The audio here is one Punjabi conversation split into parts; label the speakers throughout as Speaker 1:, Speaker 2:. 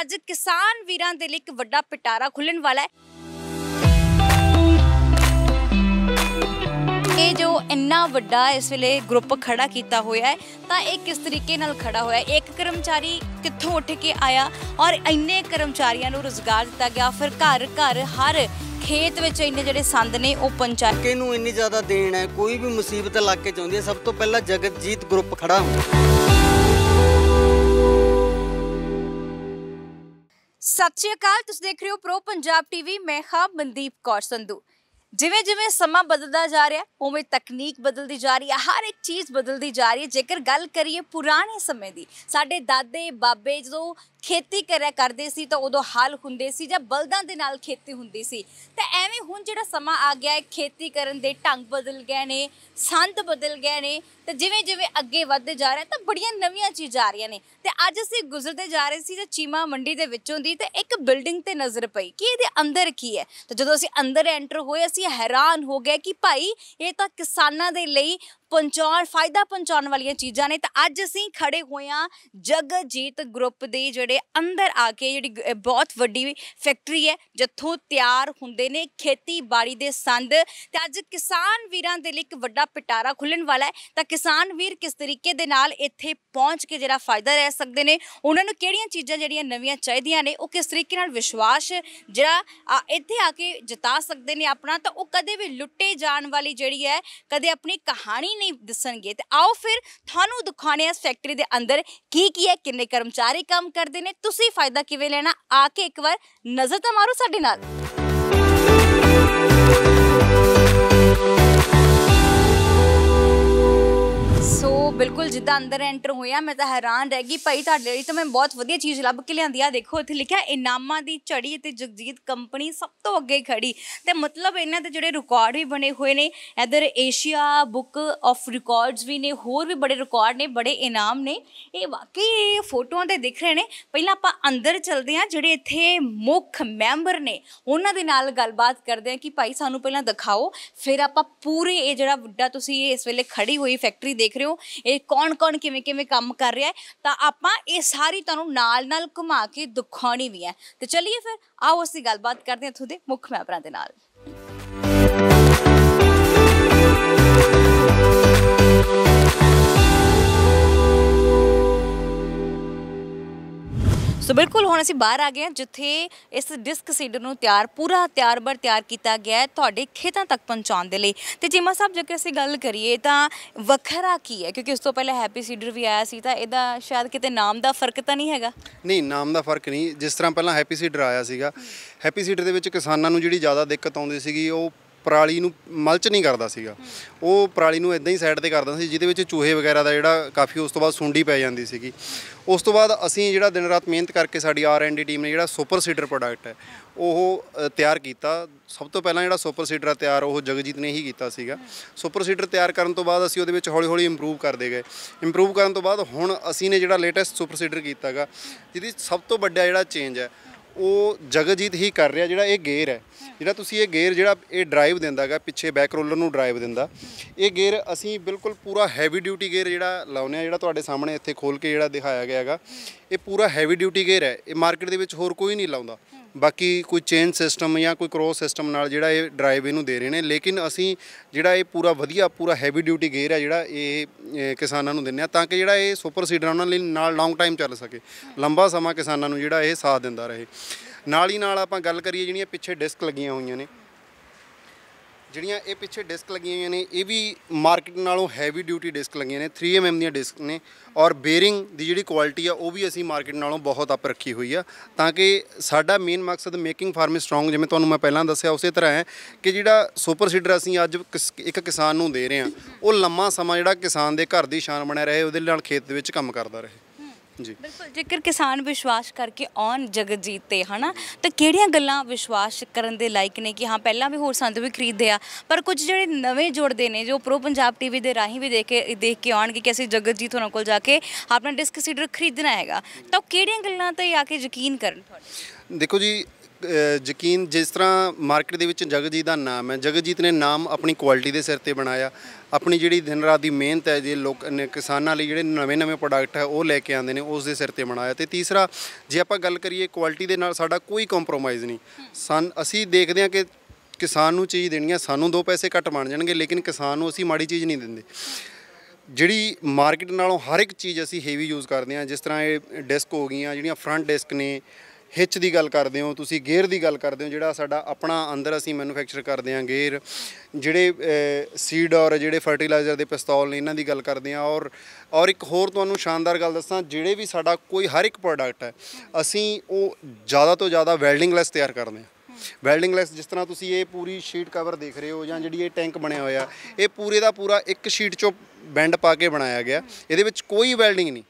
Speaker 1: ਅੱਜ ਕਿਸਾਨ ਵੀਰਾਂ ਦੇ ਲਈ ਇੱਕ ਵੱਡਾ ਪਿਟਾਰਾ ਖੁੱਲਣ ਵਾਲਾ ਹੈ ਇਹ ਜੋ ਇੰਨਾ ਵੱਡਾ ਇਸ ਵੇਲੇ ਗਰੁੱਪ ਖੜਾ ਕੀਤਾ ਹੋਇਆ ਹੈ ਤਾਂ ਇਹ ਕਿਸ ਤਰੀਕੇ ਨਾਲ ਖੜਾ ਹੋਇਆ ਹੈ ਇੱਕ ਕਰਮਚਾਰੀ ਕਿੱਥੋਂ ਉੱਠ ਕੇ ਆਇਆ ਔਰ ਇੰਨੇ ਕਰਮਚਾਰੀਆਂ ਨੂੰ ਰੋਜ਼ਗਾਰ ਦਿੱਤਾ ਗਿਆ ਫਿਰ ਘਰ ਘਰ ਹਰ ਖੇਤ ਵਿੱਚ ਇੰਨੇ ਜਿਹੜੇ ਸੰਦ ਨੇ ਉਹ ਪੰਚਾਇਤ
Speaker 2: ਨੂੰ ਇੰਨੀ ਜ਼ਿਆਦਾ ਦੇਣ ਹੈ ਕੋਈ ਵੀ ਮੁਸੀਬਤ ਲੱਗ ਕੇ ਚਾਹੁੰਦੀ ਹੈ ਸਭ ਤੋਂ ਪਹਿਲਾਂ ਜਗਤਜੀਤ ਗਰੁੱਪ ਖੜਾ ਹੁੰਦਾ
Speaker 1: ਸਤਿ ਸ਼੍ਰੀ ਅਕਾਲ ਤੁਸੀਂ ਦੇਖ ਰਹੇ ਹੋ ਪ੍ਰੋ ਪੰਜਾਬ ਟੀਵੀ ਮੈਂ ਹਾਂ ਮਨਦੀਪ ਕੌਰ ਸੰਧੂ ਜਿਵੇਂ ਜਿਵੇਂ ਸਮਾਂ ਬਦਲਦਾ ਜਾ ਰਿਹਾ ਉਵੇਂ ਤਕਨੀਕ ਬਦਲਦੀ ਜਾ ਰਹੀ ਹੈ ਹਰ ਇੱਕ ਚੀਜ਼ ਬਦਲਦੀ ਜਾ ਰਹੀ ਹੈ ਜੇਕਰ ਗੱਲ ਕਰੀਏ ਪੁਰਾਣੇ ਸਮੇਂ ਦੀ ਸਾਡੇ ਦਾਦੇ ਬਾਬੇ ਜਦੋਂ ਖੇਤੀ ਕਰਿਆ ਕਰਦੇ ਸੀ ਤਾਂ ਉਦੋਂ ਹਲ ਹੁੰਦੇ ਸੀ ਜਾਂ ਬਲਦਾਂ ਦੇ ਨਾਲ ਖੇਤੀ ਹੁੰਦੀ ਸੀ ਤਾਂ ਐਵੇਂ ਹੁਣ ਜਿਹੜਾ ਸਮਾਂ ਆ ਗਿਆ ਹੈ ਖੇਤੀ ਕਰਨ ਦੇ ਢੰਗ ਬਦਲ ਗਏ ਨੇ ਸੰਦ ਬਦਲ ਗਏ ਨੇ ਤੇ ਜਿਵੇਂ ਜਿਵੇਂ ਅੱਗੇ ਵੱਧਦੇ ਜਾ ਰਹੇ ਤਾਂ ਬੜੀਆਂ ਨਵੀਆਂ ਚੀਜ਼ਾਂ ਆ ਰਹੀਆਂ ਨੇ ਤੇ ਅੱਜ ਅਸੀਂ ਗੁਜ਼ਰਦੇ ਜਾ ਰਹੇ ਸੀ ਤੇ ਚੀਮਾ ਮੰਡੀ ਦੇ ਵਿੱਚੋਂ ਦੀ ਤੇ ਇੱਕ ਬਿਲਡਿੰਗ ਤੇ ਨਜ਼ਰ ਪਈ ਕਿ ਇਹਦੇ ਅੰਦਰ ਕੀ ਹੈ ਤੇ ਜਦੋਂ ਅਸੀਂ ਅੰਦਰ ਐਂਟਰ ਹੋਏ ਅਸੀਂ ਹੈਰਾਨ ਹੋ ਗਏ ਕਿ ਭਾਈ ਇਹ ਤਾਂ ਕਿਸਾਨਾਂ ਦੇ ਲਈ ਪਹੁੰਚਾਉਣ ਫਾਇਦਾ ਪਹੁੰਚਾਉਣ ਵਾਲੀਆਂ ਚੀਜ਼ਾਂ ਨੇ ਤਾਂ ਅੱਜ ਅਸੀਂ ਖੜੇ ਹੋਏ ਆ ਜਗਜੀਤ ਗਰੁੱਪ ਦੇ ਜਿਹੜੇ ਅੰਦਰ ਆ ਕੇ ਜਿਹੜੀ ਬਹੁਤ ਵੱਡੀ ਫੈਕਟਰੀ ਹੈ ਜਿੱਥੋਂ ਤਿਆਰ ਹੁੰਦੇ ਨੇ ਖੇਤੀਬਾੜੀ ਦੇ ਸੰਦ ਤੇ ਅੱਜ ਕਿਸਾਨ ਵੀਰਾਂ ਦੇ ਲਈ ਇੱਕ ਵੱਡਾ ਪਿਟਾਰਾ ਖੁੱਲਣ ਵਾਲਾ ਹੈ ਤਾਂ ਕਿਸਾਨ ਵੀਰ ਕਿਸ ਤਰੀਕੇ ਦੇ ਨਾਲ ਇੱਥੇ ਪਹੁੰਚ ਕੇ ਜਿਹੜਾ ਫਾਇਦਾ ਲੈ ਸਕਦੇ ਨੇ ਉਹਨਾਂ ਨੂੰ ਕਿਹੜੀਆਂ ਚੀਜ਼ਾਂ ਜਿਹੜੀਆਂ ਨਵੀਆਂ ਚਾਹੀਦੀਆਂ ਨੇ ਉਹ ਕਿਸ ਤਰੀਕੇ ਨਾਲ ਵਿਸ਼ਵਾਸ ਜਿਹੜਾ ਇੱਥੇ ਆ ਕੇ ਜਿਤਾ ਸਕਦੇ ਨੇ ਆਪਣਾ ਤਾਂ ਉਹ ਕਦੇ ਵੀ ਲੁੱਟੇ ਜਾਣ ਵਾਲੀ ਜਿਹੜੀ ਹੈ ਕਦੇ ਆਪਣੀ ਕਹਾਣੀ ਨਹੀਂ ਦੱਸਣਗੇ ਤੇ ਆਓ ਫਿਰ ਤੁਹਾਨੂੰ ਦਿਖਾਣੇ ਆ ਫੈਕਟਰੀ ਦੇ ਅੰਦਰ ਕੀ ਕੀ ਹੈ ਕਿੰਨੇ ਕਰਮਚਾਰੀ ਕੰਮ ਕਰਦੇ ਨੇ ਤੁਸੀਂ ਫਾਇਦਾ ਕਿਵੇਂ ਲੈਣਾ ਆ ਕੇ ਇੱਕ ਵਾਰ ਨਜ਼ਰ ਤਾਂ ਮਾਰੋ ਸਾਡੇ ਨਾਲ ਬਿਲਕੁਲ ਜਿੱਦਾਂ ਅੰਦਰ ਐਂਟਰ ਹੋਇਆ ਮੈਂ ਤਾਂ ਹੈਰਾਨ ਰਹਿ ਗਈ ਭਾਈ ਤੁਹਾਡੇ ਲਈ ਤਾਂ ਮੈਂ ਬਹੁਤ ਵਧੀਆ ਚੀਜ਼ ਲੱਭ ਕੇ ਲਿਆਂਦੀ ਆ ਦੇਖੋ ਇੱਥੇ ਲਿਖਿਆ ਇਨਾਮਾਂ ਦੀ ਝੜੀ ਤੇ ਜਗਜੀਤ ਕੰਪਨੀ ਸਭ ਤੋਂ ਅੱਗੇ ਖੜੀ ਤੇ ਮਤਲਬ ਇਹਨਾਂ ਦੇ ਜਿਹੜੇ ਰਿਕਾਰਡ ਵੀ ਬਣੇ ਹੋਏ ਨੇ ਇਧਰ ਏਸ਼ੀਆ ਬੁੱਕ ਆਫ ਰਿਕਾਰਡਸ ਵੀ ਨੇ ਹੋਰ ਵੀ ਬੜੇ ਰਿਕਾਰਡ ਨੇ ਬੜੇ ਇਨਾਮ ਨੇ ਇਹ ਵਾਕਈ ਫੋਟੋਆਂ ਤੇ ਦਿਖ ਰਹੇ ਨੇ ਪਹਿਲਾਂ ਆਪਾਂ ਅੰਦਰ ਚਲਦੇ ਆ ਜਿਹੜੇ ਇੱਥੇ ਮੁੱਖ ਮੈਂਬਰ ਨੇ ਉਹਨਾਂ ਦੇ ਨਾਲ ਗੱਲਬਾਤ ਕਰਦੇ ਆ ਕਿ ਭਾਈ ਸਾਨੂੰ ਪਹਿਲਾਂ ਦਿਖਾਓ ਫਿਰ ਆਪਾਂ ਪੂਰੇ ਇਹ ਜਿਹੜਾ ਵੱਡਾ ਤੁਸੀਂ ਇਸ ਵੇਲੇ ਖੜੀ ਹੋਈ ਫੈਕਟਰੀ ਦੇਖ ਰਹੇ ਹੋ ਇਹ ਕੌਣ ਕੌਣ ਕਿਵੇਂ ਕਿਵੇਂ ਕੰਮ ਕਰ ਰਿਹਾ ਹੈ ਤਾਂ ਆਪਾਂ ਇਹ ਸਾਰੀ ਤੁਹਾਨੂੰ ਨਾਲ-ਨਾਲ ਘੁਮਾ ਕੇ ਦਿਖਾਉਣੀ ਵੀ ਹੈ ਤੇ ਚਲਿਏ ਫਿਰ ਆਓ ਅਸੀਂ ਗੱਲਬਾਤ ਕਰਦੇ ਹਾਂ ਤੁਹਾਡੇ ਮੁੱਖ ਮੈਂਬਰਾਂ ਦੇ ਨਾਲ ਸੋ ਬਿਲਕੁਲ ਹੁਣ ਅਸੀਂ ਬਾਹਰ ਆ ਗਏ ਹਾਂ ਜਿੱਥੇ ਇਸ ਡਿਸਕ ਸੀਡਰ ਨੂੰ ਤਿਆਰ ਪੂਰਾ ਤਿਆਰ ਬਰ ਤਿਆਰ ਕੀਤਾ ਗਿਆ ਹੈ ਤੁਹਾਡੇ ਖੇਤਾਂ ਤੱਕ ਪਹੁੰਚਾਉਣ ਦੇ ਲਈ ਤੇ ਜੀਮਾ ਸਾਹਿਬ ਜੇਕਰ ਅਸੀਂ ਗੱਲ ਕਰੀਏ ਤਾਂ ਵੱਖਰਾ ਕੀ ਹੈ ਕਿਉਂਕਿ ਉਸ ਤੋਂ ਪਹਿਲਾਂ ਹੈਪੀ ਸੀਡਰ ਵੀ ਆਇਆ ਸੀ ਤਾਂ ਇਹਦਾ ਸ਼ਾਇਦ ਕਿਤੇ ਨਾਮ ਦਾ ਫਰਕ ਤਾਂ ਨਹੀਂ ਹੈਗਾ
Speaker 3: ਨਹੀਂ ਨਾਮ ਦਾ ਫਰਕ ਨਹੀਂ ਜਿਸ ਤਰ੍ਹਾਂ ਪਹਿਲਾਂ ਹੈਪੀ ਸੀਡਰ ਆਇਆ ਸੀਗਾ ਹੈਪੀ ਸੀਡਰ ਦੇ ਵਿੱਚ ਕਿਸਾਨਾਂ ਨੂੰ ਜਿਹੜੀ ਜ਼ਿਆਦਾ ਦਿੱਕਤ ਆਉਂਦੀ ਸੀਗੀ ਉਹ ਪਰਾਲੀ ਨੂੰ ਮਲਚ ਨਹੀਂ ਕਰਦਾ ਸੀਗਾ ਉਹ ਪਰਾਲੀ ਨੂੰ ਇਦਾਂ ਹੀ ਸਾਈਡ ਤੇ ਕਰਦਾ ਸੀ ਜਿਹਦੇ ਵਿੱਚ ਚੂਹੇ ਵਗੈਰਾ ਦਾ ਜਿਹੜਾ ਕਾਫੀ ਉਸ ਤੋਂ ਬਾਅਦ ਸੁੰਡੀ ਪੈ ਜਾਂਦੀ ਸੀਗੀ ਉਸ ਤੋਂ ਬਾਅਦ ਅਸੀਂ ਜਿਹੜਾ ਦਿਨ ਰਾਤ ਮਿਹਨਤ ਕਰਕੇ ਸਾਡੀ ਆਰ ਐਂਡ ਡੀ ਟੀਮ ਨੇ ਜਿਹੜਾ ਸੁਪਰ ਸੀਡਰ ਪ੍ਰੋਡਕਟ ਹੈ ਉਹ ਤਿਆਰ ਕੀਤਾ ਸਭ ਤੋਂ ਪਹਿਲਾਂ ਜਿਹੜਾ ਸੁਪਰ ਸੀਡਰ ਤਿਆਰ ਉਹ ਜਗਜੀਤ ਨੇ ਹੀ ਕੀਤਾ ਸੀਗਾ ਸੁਪਰ ਸੀਡਰ ਤਿਆਰ ਕਰਨ ਤੋਂ ਬਾਅਦ ਅਸੀਂ ਉਹਦੇ ਵਿੱਚ ਹੌਲੀ-ਹੌਲੀ ਇੰਪਰੂਵ ਕਰਦੇ ਗਏ ਇੰਪਰੂਵ ਕਰਨ ਤੋਂ ਬਾਅਦ ਹੁਣ ਅਸੀਂ ਨੇ ਜਿਹੜਾ ਲੇਟੈਸਟ ਸੁਪਰ ਸੀਡਰ ਕੀਤਾਗਾ ਜਿਹਦੀ ਸਭ ਤੋਂ ਵੱਡਾ ਜਿਹੜਾ ਚੇਂਜ ਹੈ ਉਹ ਜਗਜੀਤ ਹੀ ਕਰ ਰਿਹਾ ਜਿਹੜਾ ਇਹ ਗੇਅਰ ਹੈ ਜਿਹੜਾ ਤੁਸੀਂ ਇਹ ਗੇਅਰ ਜਿਹੜਾ ਇਹ ਡਰਾਈਵ ਦਿੰਦਾਗਾ ਪਿੱਛੇ ਬੈਕ ਰੋਲਰ ਨੂੰ ਡਰਾਈਵ ਦਿੰਦਾ ਇਹ ਗੇਅਰ ਅਸੀਂ ਬਿਲਕੁਲ ਪੂਰਾ ਹੈਵੀ ਡਿਊਟੀ ਗੇਅਰ ਜਿਹੜਾ ਲਾਉਨੇ ਆ ਜਿਹੜਾ ਤੁਹਾਡੇ ਸਾਹਮਣੇ ਇੱਥੇ ਖੋਲ ਕੇ ਜਿਹੜਾ ਦਿਖਾਇਆ ਗਿਆ ਹੈਗਾ ਇਹ ਪੂਰਾ ਹੈਵੀ ਡਿਊਟੀ ਗੇਅਰ ਹੈ ਇਹ ਮਾਰਕੀਟ ਦੇ ਵਿੱਚ ਹੋਰ ਕੋਈ ਨਹੀਂ ਲਾਉਂਦਾ ਬਾਕੀ ਕੋਈ ਚੇਨ ਸਿਸਟਮ ਜਾਂ ਕੋਈ ਕ੍ਰੋਸ ਸਿਸਟਮ ਨਾਲ ਜਿਹੜਾ ਇਹ ਡਰਾਈਵ ਇਹਨੂੰ ਦੇ ਰਹੇ ਨੇ ਲੇਕਿਨ ਅਸੀਂ ਜਿਹੜਾ ਇਹ ਪੂਰਾ ਵਧੀਆ ਪੂਰਾ ਹੈਵੀ ਡਿਊਟੀ ਗੇਅਰ ਹੈ ਜਿਹੜਾ ਇਹ ਕਿਸਾਨਾਂ ਨੂੰ ਦਿੰਨੇ ਆ ਤਾਂ ਕਿ ਜਿਹੜਾ ਇਹ ਸੁਪਰ ਸੀਡਰ ਉਹਨਾਂ ਲਈ ਨਾਲ ਲੌਂਗ ਟਾਈਮ ਚੱਲ ਸਕੇ ਲੰਬਾ ਸਮਾਂ ਕਿਸਾਨਾਂ ਨੂੰ ਜਿਹੜਾ ਇਹ ਸਾਥ ਦਿੰਦਾ ਰਹੇ ਨਾਲ ਹੀ ਨਾਲ ਆਪਾਂ ਗੱਲ ਕਰੀਏ ਜਿਹੜੀਆਂ ਪਿੱਛੇ ਡਿਸਕ ਲੱਗੀਆਂ ਹੋਈਆਂ ਨੇ ਜਿਹੜੀਆਂ ਇਹ ਪਿੱਛੇ ਡਿਸਕ ਲੱਗੀਆਂ ਹੋਈਆਂ ਨੇ ਇਹ ਵੀ ਮਾਰਕੀਟ ਨਾਲੋਂ ਹੈਵੀ ਡਿਊਟੀ ਡਿਸਕ ਲੱਗੀਆਂ ਨੇ 3 mm ਦੀਆਂ ਡਿਸਕ ਨੇ ਔਰ ਬੇਅਰਿੰਗ ਦੀ ਜਿਹੜੀ ਕੁਆਲਿਟੀ ਆ ਉਹ ਵੀ ਅਸੀਂ ਮਾਰਕੀਟ ਨਾਲੋਂ ਬਹੁਤ ਅਪ ਰੱਖੀ ਹੋਈ ਆ ਤਾਂ ਕਿ ਸਾਡਾ ਮੇਨ ਮਕਸਦ ਮੇਕਿੰਗ ਫਾਰਮ ਸਟਰੋਂਗ ਜਿਵੇਂ ਤੁਹਾਨੂੰ ਮੈਂ ਪਹਿਲਾਂ ਦੱਸਿਆ ਉਸੇ ਤਰ੍ਹਾਂ ਹੈ ਕਿ ਜਿਹੜਾ ਸੁਪਰ ਸੀਡਰ ਅਸੀਂ ਅੱਜ ਇੱਕ ਕਿਸਾਨ ਨੂੰ ਦੇ ਰਹੇ ਆ ਉਹ ਲੰਮਾ ਸਮਾਂ ਜਿਹੜਾ ਕਿਸਾਨ ਦੇ ਘਰ ਦੀ ਸ਼ਾਨ ਬਣਿਆ ਰਹੇ ਉਹਦੇ ਨਾਲ ਖੇਤ ਦੇ ਵਿੱਚ ਕੰਮ ਕਰਦਾ ਰਹੇ ਜੀ
Speaker 1: ਬਿਲਕੁਲ ਜੇਕਰ ਕਿਸਾਨ ਵਿਸ਼ਵਾਸ ਕਰਕੇ ਆਉਣ ਜਗਜੀਤ ਤੇ ਹਨਾ ਤਾਂ ਕਿਹੜੀਆਂ ਗੱਲਾਂ ਵਿਸ਼ਵਾਸ ਕਰਨ ਦੇ ਲਾਇਕ ਨੇ ਕਿ ਹਾਂ ਪਹਿਲਾਂ ਵੀ ਹੋਰ ਸੰਦ ਵੀ ਖਰੀਦਦੇ ਆ ਪਰ ਕੁਝ ਜਿਹੜੇ ਨਵੇਂ ਜੁੜਦੇ ਨੇ ਜੋ ਪ੍ਰੋ ਪੰਜਾਬ ਟੀਵੀ ਦੇ ਰਾਹੀਂ ਵੀ ਦੇਖ ਕੇ ਦੇਖ ਕੇ ਆਉਣਗੇ ਕਿ ਅਸੀਂ ਜਗਜੀਤ ਹੋਣਾ ਕੋਲ ਜਾ ਕੇ ਆਪਣਾ ਡਿਸਕ ਸੀਡਰ ਖਰੀਦਣਾ ਹੈਗਾ ਤਾਂ ਕਿਹੜੀਆਂ ਗੱਲਾਂ ਤੇ ਆ ਕੇ ਯਕੀਨ ਕਰਨ
Speaker 3: ਤੁਹਾਡੇ ਦੇਖੋ ਜੀ ਯਕੀਨ ਜਿਸ ਤਰ੍ਹਾਂ ਮਾਰਕੀਟ ਦੇ ਵਿੱਚ ਜਗਜੀਤ ਦਾ ਨਾਮ ਹੈ ਜਗਜੀਤ ਨੇ ਨਾਮ ਆਪਣੀ ਕੁਆਲਿਟੀ ਦੇ ਸਿਰ ਤੇ ਬਣਾਇਆ ਆਪਣੀ ਜਿਹੜੀ ਦਿਨ ਰਾਤ ਦੀ ਮਿਹਨਤ ਹੈ ਜੇ ਲੋਕ ਕਿਸਾਨਾਂ ਲਈ ਜਿਹੜੇ ਨਵੇਂ-ਨਵੇਂ ਪ੍ਰੋਡਕਟ ਹੈ ਉਹ ਲੈ ਕੇ ਆਉਂਦੇ ਨੇ ਉਸ ਦੇ ਸਿਰ ਤੇ ਬਣਾਇਆ ਤੇ ਤੀਸਰਾ ਜੇ ਆਪਾਂ ਗੱਲ ਕਰੀਏ ਕੁਆਲਿਟੀ ਦੇ ਨਾਲ ਸਾਡਾ ਕੋਈ ਕੰਪਰੋਮਾਈਜ਼ ਨਹੀਂ ਸਨ ਅਸੀਂ ਦੇਖਦੇ ਹਾਂ ਕਿ ਕਿਸਾਨ ਨੂੰ ਚੀਜ਼ ਦੇਣੀ ਹੈ ਸਾਨੂੰ ਦੋ ਪੈਸੇ ਘੱਟ ਬਣ ਜਾਣਗੇ ਲੇਕਿਨ ਕਿਸਾਨ ਨੂੰ ਅਸੀਂ ਮਾੜੀ ਚੀਜ਼ ਨਹੀਂ ਦਿੰਦੇ ਜਿਹੜੀ ਮਾਰਕੀਟ ਨਾਲੋਂ ਹਰ ਇੱਕ ਚੀਜ਼ ਅਸੀਂ ਹੈਵੀ ਯੂਜ਼ ਕਰਦੇ ਹਾਂ ਜਿਸ ਤਰ੍ਹਾਂ ਇਹ ਡਿਸਕ ਹੋ ਗਈਆਂ ਜਿਹੜੀਆਂ ਫਰੰਟ ਡਿਸਕ ਨੇ ਹਿੱਚ ਦੀ ਗੱਲ ਕਰਦੇ ਹੋ ਤੁਸੀਂ ਗੇਅਰ ਦੀ ਗੱਲ ਕਰਦੇ ਹੋ ਜਿਹੜਾ ਸਾਡਾ ਆਪਣਾ ਅੰਦਰ ਅਸੀਂ ਮੈਨੂਫੈਕਚਰ ਕਰਦੇ ਹਾਂ ਗੇਅਰ ਜਿਹੜੇ ਸੀਡ ਔਰ ਜਿਹੜੇ ਫਰਟੀਲਾਈਜ਼ਰ ਦੇ ਪਿਸਤੌਲ ਨੇ ਇਹਨਾਂ ਦੀ ਗੱਲ ਕਰਦੇ ਹਾਂ ਔਰ ਔਰ ਇੱਕ ਹੋਰ ਤੁਹਾਨੂੰ ਸ਼ਾਨਦਾਰ ਗੱਲ ਦੱਸਾਂ ਜਿਹੜੇ ਵੀ ਸਾਡਾ ਕੋਈ ਹਰ ਇੱਕ ਪ੍ਰੋਡਕਟ ਹੈ ਅਸੀਂ ਉਹ ਜ਼ਿਆਦਾ ਤੋਂ ਜ਼ਿਆਦਾ ਵੈਲਡਿੰਗ ਲੈਸ ਤਿਆਰ ਕਰਦੇ ਹਾਂ ਵੈਲਡਿੰਗ ਲੈਸ ਜਿਸ ਤਰ੍ਹਾਂ ਤੁਸੀਂ ਇਹ ਪੂਰੀ ਸ਼ੀਟ ਕਵਰ ਦੇਖ ਰਹੇ ਹੋ ਜਾਂ ਜਿਹੜੀ ਇਹ ਟੈਂਕ ਬਣਿਆ ਹੋਇਆ ਇਹ ਪੂਰੇ ਦਾ ਪੂਰਾ ਇੱਕ ਸ਼ੀਟ ਚੋਂ ਬੈਂਡ ਪਾ ਕੇ ਬਣਾਇਆ ਗਿਆ ਇਹਦੇ ਵਿੱਚ ਕੋਈ ਵੈਲਡਿੰਗ ਨਹੀਂ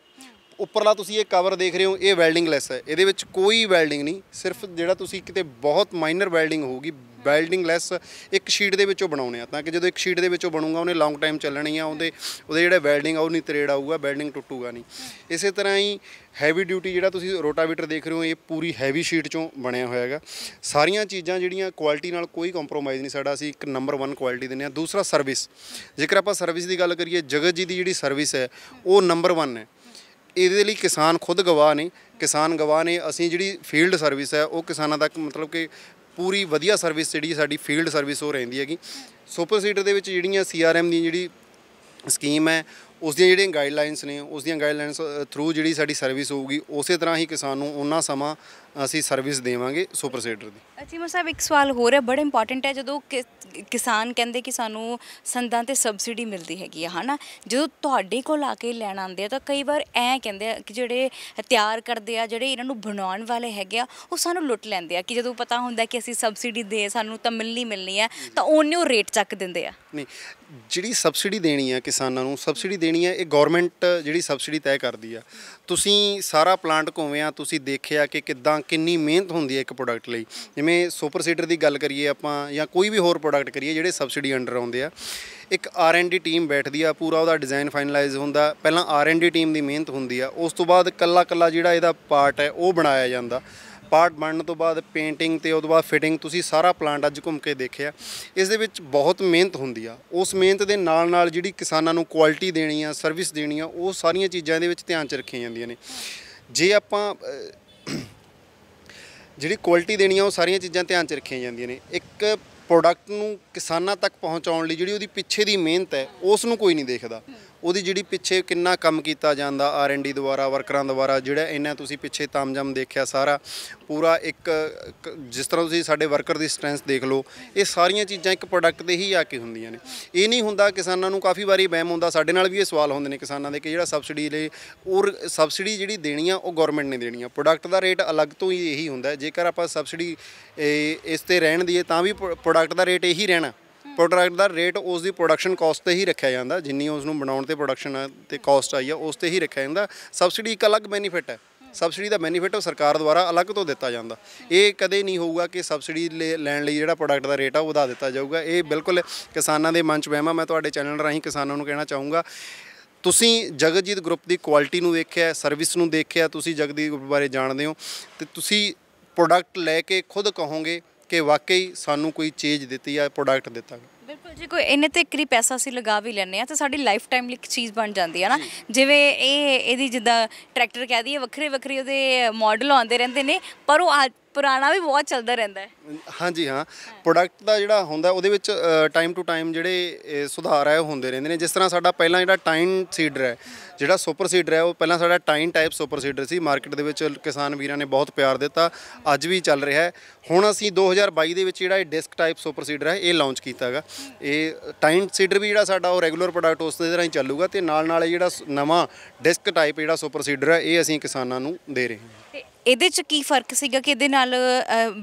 Speaker 3: ਉੱਪਰਲਾ ਤੁਸੀਂ ਇਹ ਕਵਰ ਦੇਖ ਰਹੇ ਹੋ ਇਹ ਵੈਲਡਿੰਗ ਲੈਸ ਹੈ ਇਹਦੇ ਵਿੱਚ ਕੋਈ ਵੈਲਡਿੰਗ ਨਹੀਂ ਸਿਰਫ ਜਿਹੜਾ ਤੁਸੀਂ ਕਿਤੇ ਬਹੁਤ ਮਾਈਨਰ ਵੈਲਡਿੰਗ ਹੋਊਗੀ ਵੈਲਡਿੰਗ ਲੈਸ ਇੱਕ ਸ਼ੀਟ ਦੇ ਵਿੱਚੋਂ ਬਣਾਉਣੇ ਆ ਤਾਂ ਕਿ ਜਦੋਂ ਇੱਕ ਸ਼ੀਟ ਦੇ ਵਿੱਚੋਂ ਬਣੂਗਾ ਉਹਨੇ ਲੌਂਗ ਟਾਈਮ ਚੱਲਣੀ ਆ ਉਹਦੇ ਉਹਦੇ ਜਿਹੜਾ ਵੈਲਡਿੰਗ ਆ ਉਹ ਨਹੀਂ ਤਰੇੜ ਆਊਗਾ ਵੈਲਡਿੰਗ ਟੁੱਟੂਗਾ ਨਹੀਂ ਇਸੇ ਤਰ੍ਹਾਂ ਹੀ ਹੈਵੀ ਡਿਊਟੀ ਜਿਹੜਾ ਤੁਸੀਂ ਰੋਟਾਵੇਟਰ ਦੇਖ ਰਹੇ ਹੋ ਇਹ ਪੂਰੀ ਹੈਵੀ ਸ਼ੀਟ ਚੋਂ ਬਣਿਆ ਹੋਇਆ ਹੈਗਾ ਸਾਰੀਆਂ ਚੀਜ਼ਾਂ ਜਿਹੜੀਆਂ ਕੁਆਲਿਟੀ ਨਾਲ ਕੋਈ ਕੰਪਰੋਮਾਈਜ਼ ਨਹੀਂ ਸਾਡਾ ਅਸੀਂ ਇੱਕ ਨੰਬਰ 1 ਕੁਆਲਿਟੀ ਦਿੰਨੇ ਆ ਦੂਸਰਾ ਸਰਵਿਸ ਜੇਕਰ ਆਪਾਂ ਸਰਵਿਸ ਦੀ ਗੱਲ ਕਰੀਏ ਜਗਤ ਜੀ ਦੀ ਜਿਹੜੀ ਸਰਵਿਸ ਹੈ ਉਹ ਨੰਬਰ 1 ਹੈ ਇਹਦੇ ਲਈ ਕਿਸਾਨ ਖੁਦ ਗਵਾਹ ਨੇ ਕਿਸਾਨ ਗਵਾਹ ਨੇ ਅਸੀਂ ਜਿਹੜੀ ਫੀਲਡ ਸਰਵਿਸ ਹੈ ਉਹ ਕਿਸਾਨਾਂ ਤੱਕ ਮਤਲਬ ਕਿ ਪੂਰੀ ਵਧੀਆ ਸਰਵਿਸ ਜਿਹੜੀ ਸਾਡੀ ਫੀਲਡ ਸਰਵਿਸ ਹੋ ਰਹੀ ਹੈਗੀ ਸੁਪਰ ਸੀਟਰ ਦੇ ਵਿੱਚ ਜਿਹੜੀਆਂ ਸੀਆਰਐਮ ਦੀ ਜਿਹੜੀ ਸਕੀਮ ਹੈ ਉਸ ਦੀਆਂ ਜਿਹੜੀਆਂ ਗਾਈਡਲਾਈਨਸ ਨੇ ਉਸ ਦੀਆਂ ਗਾਈਡਲਾਈਨਸ ਥਰੂ ਜਿਹੜੀ ਸਾਡੀ ਸਰਵਿਸ ਹੋਊਗੀ ਉਸੇ ਤਰ੍ਹਾਂ ਹੀ ਕਿਸਾਨ ਨੂੰ ਉਹਨਾਂ ਸਮਾਂ ਅਸੀਂ ਸਰਵਿਸ ਦੇਵਾਂਗੇ ਸੁਪਰ ਸੀਡਰ ਦੀ
Speaker 1: ਅਚੀਮਾ ਸਾਹਿਬ ਇੱਕ ਸਵਾਲ ਹੋਰ ਹੈ ਬੜਾ ਇੰਪੋਰਟੈਂਟ ਹੈ ਜਦੋਂ ਕਿਸਾਨ ਕਹਿੰਦੇ ਕਿ ਸਾਨੂੰ ਸੰਦਾਂ ਤੇ ਸਬਸਿਡੀ ਮਿਲਦੀ ਹੈਗੀ ਹੈ ਹਨਾ ਜਦੋਂ ਤੁਹਾਡੇ ਕੋਲ ਆ ਕੇ ਲੈਣ ਆਉਂਦੇ ਆ ਤਾਂ ਕਈ ਵਾਰ ਐ ਕਹਿੰਦੇ ਆ ਕਿ ਜਿਹੜੇ ਤਿਆਰ ਕਰਦੇ ਆ ਜਿਹੜੇ ਇਹਨਾਂ ਨੂੰ ਬਣਾਉਣ ਵਾਲੇ ਹੈਗੇ ਆ ਉਹ ਸਾਨੂੰ ਲੁੱਟ ਲੈਂਦੇ ਆ ਕਿ ਜਦੋਂ ਪਤਾ ਹੁੰਦਾ ਕਿ ਅਸੀਂ ਸਬਸਿਡੀ ਦੇ ਸਾਨੂੰ ਤਾਂ ਮਿਲਣੀ ਮਿਲਣੀ ਆ ਤਾਂ ਉਹਨੇ ਉਹ ਰੇਟ ਚੱਕ ਦਿੰਦੇ ਆ ਨਹੀਂ
Speaker 3: ਜਿਹੜੀ ਸਬਸਿਡੀ ਦੇਣੀ ਆ ਕਿਸਾਨਾਂ ਨੂੰ ਸਬਸਿਡੀ ਦੇਣੀ ਆ ਇਹ ਗਵਰਨਮੈਂਟ ਜਿਹੜੀ ਸਬਸਿਡੀ ਤੈਅ ਕਰਦੀ ਆ ਤੁਸੀਂ ਸਾਰਾ ਪਲਾਂਟ ਘੁੰਮਿਆ ਤੁਸੀਂ ਦੇਖਿਆ ਕਿ ਕਿੱਦਾਂ ਆਪਾਂ ਕਿੰਨੀ ਮਿਹਨਤ ਹੁੰਦੀ ਹੈ ਇੱਕ ਪ੍ਰੋਡਕਟ ਲਈ ਜਿਵੇਂ ਸੁਪਰ ਸੀਡਰ ਦੀ ਗੱਲ ਕਰੀਏ ਆਪਾਂ ਜਾਂ ਕੋਈ ਵੀ ਹੋਰ ਪ੍ਰੋਡਕਟ ਕਰੀਏ ਜਿਹੜੇ ਸਬਸਿਡੀ ਅੰਡਰ ਆਉਂਦੇ ਆ ਇੱਕ ਆਰ ਐਨ ਡੀ ਟੀਮ ਬੈਠਦੀ ਆ ਪੂਰਾ ਉਹਦਾ ਡਿਜ਼ਾਈਨ ਫਾਈਨਲਾਈਜ਼ ਹੁੰਦਾ ਪਹਿਲਾਂ ਆਰ ਐਨ ਡੀ ਟੀਮ ਦੀ ਮਿਹਨਤ ਹੁੰਦੀ ਆ ਉਸ ਤੋਂ ਬਾਅਦ ਕੱਲਾ ਕੱਲਾ ਜਿਹੜਾ ਇਹਦਾ ਪਾਰਟ ਹੈ ਉਹ ਬਣਾਇਆ ਜਾਂਦਾ ਪਾਰਟ ਬਣਨ ਤੋਂ ਬਾਅਦ ਪੇਂਟਿੰਗ ਤੇ ਤੋਂ ਬਾਅਦ ਫਿਟਿੰਗ ਤੁਸੀਂ ਸਾਰਾ ਪਲਾਂਟ ਅੱਜ ਘੁੰਮ ਕੇ ਦੇਖਿਆ ਇਸ ਦੇ ਵਿੱਚ ਬਹੁਤ ਮਿਹਨਤ ਹੁੰਦੀ ਆ ਉਸ ਮਿਹਨਤ ਦੇ ਨਾਲ ਨਾਲ ਜਿਹੜੀ ਕਿਸਾਨਾਂ ਨੂੰ ਕੁਆਲਿਟੀ ਦੇਣੀ ਆ ਸਰਵਿਸ ਦੇਣੀ ਆ ਉਹ ਸਾਰੀਆਂ ਚੀਜ਼ਾਂ ਦੇ ਵਿੱਚ ਧਿਆਨ ਚ ਰੱਖੀਆਂ ਜਾਂਦੀਆਂ ਨੇ ਜੇ ਆਪਾਂ ਜਿਹੜੀ ਕੁਆਲਿਟੀ ਦੇਣੀ ਆ ਉਹ ਸਾਰੀਆਂ ਚੀਜ਼ਾਂ ਧਿਆਨ 'ਚ ਰੱਖੀਆਂ ਜਾਂਦੀਆਂ ਨੇ ਇੱਕ ਪ੍ਰੋਡਕਟ ਨੂੰ ਕਿਸਾਨਾਂ ਤੱਕ ਪਹੁੰਚਾਉਣ ਲਈ ਜਿਹੜੀ ਉਹਦੀ ਪਿੱਛੇ ਦੀ ਮਿਹਨਤ ਹੈ ਉਸ ਨੂੰ ਕੋਈ ਨਹੀਂ ਦੇਖਦਾ ਉਹਦੀ ਜਿਹੜੀ ਪਿੱਛੇ ਕਿੰਨਾ ਕੰਮ ਕੀਤਾ ਜਾਂਦਾ ਆਰ ਐਨ ਡੀ ਦੁਆਰਾ ਵਰਕਰਾਂ ਦੁਆਰਾ ਜਿਹੜਾ ਇਹਨਾਂ ਤੁਸੀਂ ਪਿੱਛੇ ਤਾਮਜਮ ਦੇਖਿਆ ਸਾਰਾ ਪੂਰਾ ਇੱਕ ਜਿਸ ਤਰ੍ਹਾਂ ਤੁਸੀਂ ਸਾਡੇ ਵਰਕਰ ਦੀ ਸਟਰੈਂਥ ਦੇਖ ਲਓ ਇਹ ਸਾਰੀਆਂ ਚੀਜ਼ਾਂ ਇੱਕ ਪ੍ਰੋਡਕਟ ਦੇ ਹੀ ਆ ਕੇ ਹੁੰਦੀਆਂ ਨੇ ਇਹ ਨਹੀਂ ਹੁੰਦਾ ਕਿਸਾਨਾਂ ਨੂੰ ਕਾਫੀ ਵਾਰੀ ਵਹਿਮ ਹੁੰਦਾ ਸਾਡੇ ਨਾਲ ਵੀ ਇਹ ਸਵਾਲ ਹੁੰਦੇ ਨੇ ਕਿਸਾਨਾਂ ਦੇ ਕਿ ਜਿਹੜਾ ਸਬਸਿਡੀ ਲਈ ਔਰ ਸਬਸਿਡੀ ਜਿਹੜੀ ਦੇਣੀ ਆ ਉਹ ਗਵਰਨਮੈਂਟ ਨੇ ਦੇਣੀ ਆ ਪ੍ਰੋਡਕਟ ਦਾ ਰੇਟ ਅਲੱਗ ਤੋਂ ਹੀ ਇਹੀ ਹੁੰਦਾ ਜੇਕਰ ਆਪਾਂ ਸਬਸਿਡੀ ਇਸ ਤੇ ਰਹਿਣ ਦੀਏ ਤਾਂ ਵੀ ਪ੍ਰੋਡਕਟ ਦਾ ਰੇਟ ਇਹੀ ਰਹਿਣਾ ਪ੍ਰੋਡਕਟ ਦਾ ਰੇਟ ਉਸ ਦੀ ਪ੍ਰੋਡਕਸ਼ਨ ਕਾਸਟ ਤੇ ਹੀ ਰੱਖਿਆ ਜਾਂਦਾ ਜਿੰਨੀ ਉਸ ਨੂੰ ਬਣਾਉਣ ਤੇ ਪ੍ਰੋਡਕਸ਼ਨ ਤੇ ਕਾਸਟ ਆਈ ਆ ਉਸ ਤੇ ਹੀ ਰੱਖਿਆ ਜਾਂਦਾ ਸਬਸਿਡੀ ਇੱਕ ਅਲੱਗ ਬੈਨੀਫਿਟ ਹੈ ਸਬਸਿਡੀ ਦਾ ਬੈਨੀਫਿਟ ਸਰਕਾਰ ਦੁਆਰਾ ਅਲੱਗ ਤੋਂ ਦਿੱਤਾ ਜਾਂਦਾ ਇਹ ਕਦੇ ਨਹੀਂ ਹੋਊਗਾ ਕਿ ਸਬਸਿਡੀ ਲੈਣ ਲਈ ਜਿਹੜਾ ਪ੍ਰੋਡਕਟ ਦਾ ਰੇਟ ਆ ਉਹ ਵਧਾ ਦਿੱਤਾ ਜਾਊਗਾ ਇਹ ਬਿਲਕੁਲ ਕਿਸਾਨਾਂ ਦੇ ਮਨ 'ਚ ਵਹਿਮਾ ਮੈਂ ਤੁਹਾਡੇ ਚੈਨਲ ਰਾਹੀਂ ਕਿਸਾਨਾਂ ਨੂੰ ਕਹਿਣਾ ਚਾਹੂੰਗਾ ਤੁਸੀਂ ਜਗਜੀਤ ਗਰੁੱਪ ਦੀ ਕੁਆਲਿਟੀ ਨੂੰ ਦੇਖਿਆ ਸਰਵਿਸ ਨੂੰ ਦੇਖਿਆ ਤੁਸੀਂ ਜਗਜੀਤ ਗਰੁੱਪ ਬਾਰੇ ਜਾਣਦੇ ਹੋ ਤੇ ਤੁਸੀਂ ਪ੍ਰੋਡਕਟ ਲੈ ਕੇ ਖੁਦ ਕਹੋਗੇ ਕਿ ਵਾਕਈ ਸਾਨੂੰ ਕੋਈ ਚੀਜ਼ ਦਿੱਤੀ ਆ ਪ੍ਰੋਡਕਟ ਦਿੱਤਾ
Speaker 1: ਬਿਲਕੁਲ ਜੀ ਕੋਈ ਇਹਨੇ ਤੇ ਕਰੀ ਪੈਸਾ ਅਸੀਂ ਲਗਾ ਵੀ ਲੈਨੇ ਆ ਤੇ ਸਾਡੀ ਲਾਈਫ ਟਾਈਮ ਲਈ ਚੀਜ਼ ਬਣ ਜਾਂਦੀ ਹੈ ਨਾ ਜਿਵੇਂ ਇਹ ਇਹਦੀ ਜਿੱਦਾਂ ਟਰੈਕਟਰ ਕਹਿ ਦਈਏ ਵੱਖਰੇ ਵੱਖਰੇ ਉਹਦੇ ਮਾਡਲ ਆਉਂਦੇ ਰਹਿੰਦੇ ਨੇ ਪਰ ਉਹ ਪੁਰਾਣਾ ਵੀ ਬਹੁਤ ਚੱਲਦਾ ਰਹਿੰਦਾ ਹੈ
Speaker 3: ਹਾਂਜੀ ਹਾਂ ਪ੍ਰੋਡਕਟ ਦਾ ਜਿਹੜਾ ਹੁੰਦਾ ਉਹਦੇ ਵਿੱਚ ਟਾਈਮ ਟੂ ਟਾਈਮ ਜਿਹੜੇ ਸੁਧਾਰ ਆਏ ਹੁੰਦੇ ਰਹਿੰਦੇ ਨੇ ਜਿਸ ਤਰ੍ਹਾਂ ਸਾਡਾ ਪਹਿਲਾਂ ਜਿਹੜਾ ਟਾਈਮ ਸੀਡਰ ਹੈ ਜਿਹੜਾ ਸੁਪਰ ਸੀਡਰ ਹੈ ਉਹ ਪਹਿਲਾਂ ਸਾਡਾ ਟਾਈਮ ਟਾਈਪ ਸੁਪਰ ਸੀਡਰ ਸੀ ਮਾਰਕੀਟ ਦੇ ਵਿੱਚ ਕਿਸਾਨ ਵੀਰਾਂ ਨੇ ਬਹੁਤ ਪਿਆਰ ਦਿੱਤਾ ਅੱਜ ਵੀ ਚੱਲ ਰਿਹਾ ਹੈ ਹੁਣ ਅਸੀਂ 2022 ਦੇ ਵਿੱਚ ਜਿਹੜਾ ਇਹ ਡਿਸਕ ਟਾਈਪ ਸੁਪਰ ਸੀਡਰ ਹੈ ਇਹ ਲਾਂਚ ਕੀਤਾਗਾ ਇਹ ਟਾਈਮ ਸੀਡਰ ਵੀ ਜਿਹੜਾ ਸਾਡਾ ਉਹ ਰੈਗੂਲਰ ਪ੍ਰੋਡਕਟ ਉਸ ਦੇ ਤਰ੍ਹਾਂ ਹੀ ਚੱਲੂਗਾ ਤੇ ਨਾਲ ਨਾਲ ਜਿਹੜਾ ਨਵਾਂ ਡਿਸਕ ਟਾਈਪ ਜਿਹੜਾ ਸੁਪਰ ਸੀਡਰ ਹੈ ਇਹ ਅਸੀਂ ਕਿਸਾਨਾਂ ਨੂੰ ਦੇ ਰਹੇ ਹਾਂ
Speaker 1: ਇਹਦੇ 'ਚ ਕੀ ਫਰਕ ਸੀਗਾ ਕਿ ਇਹਦੇ ਨਾਲ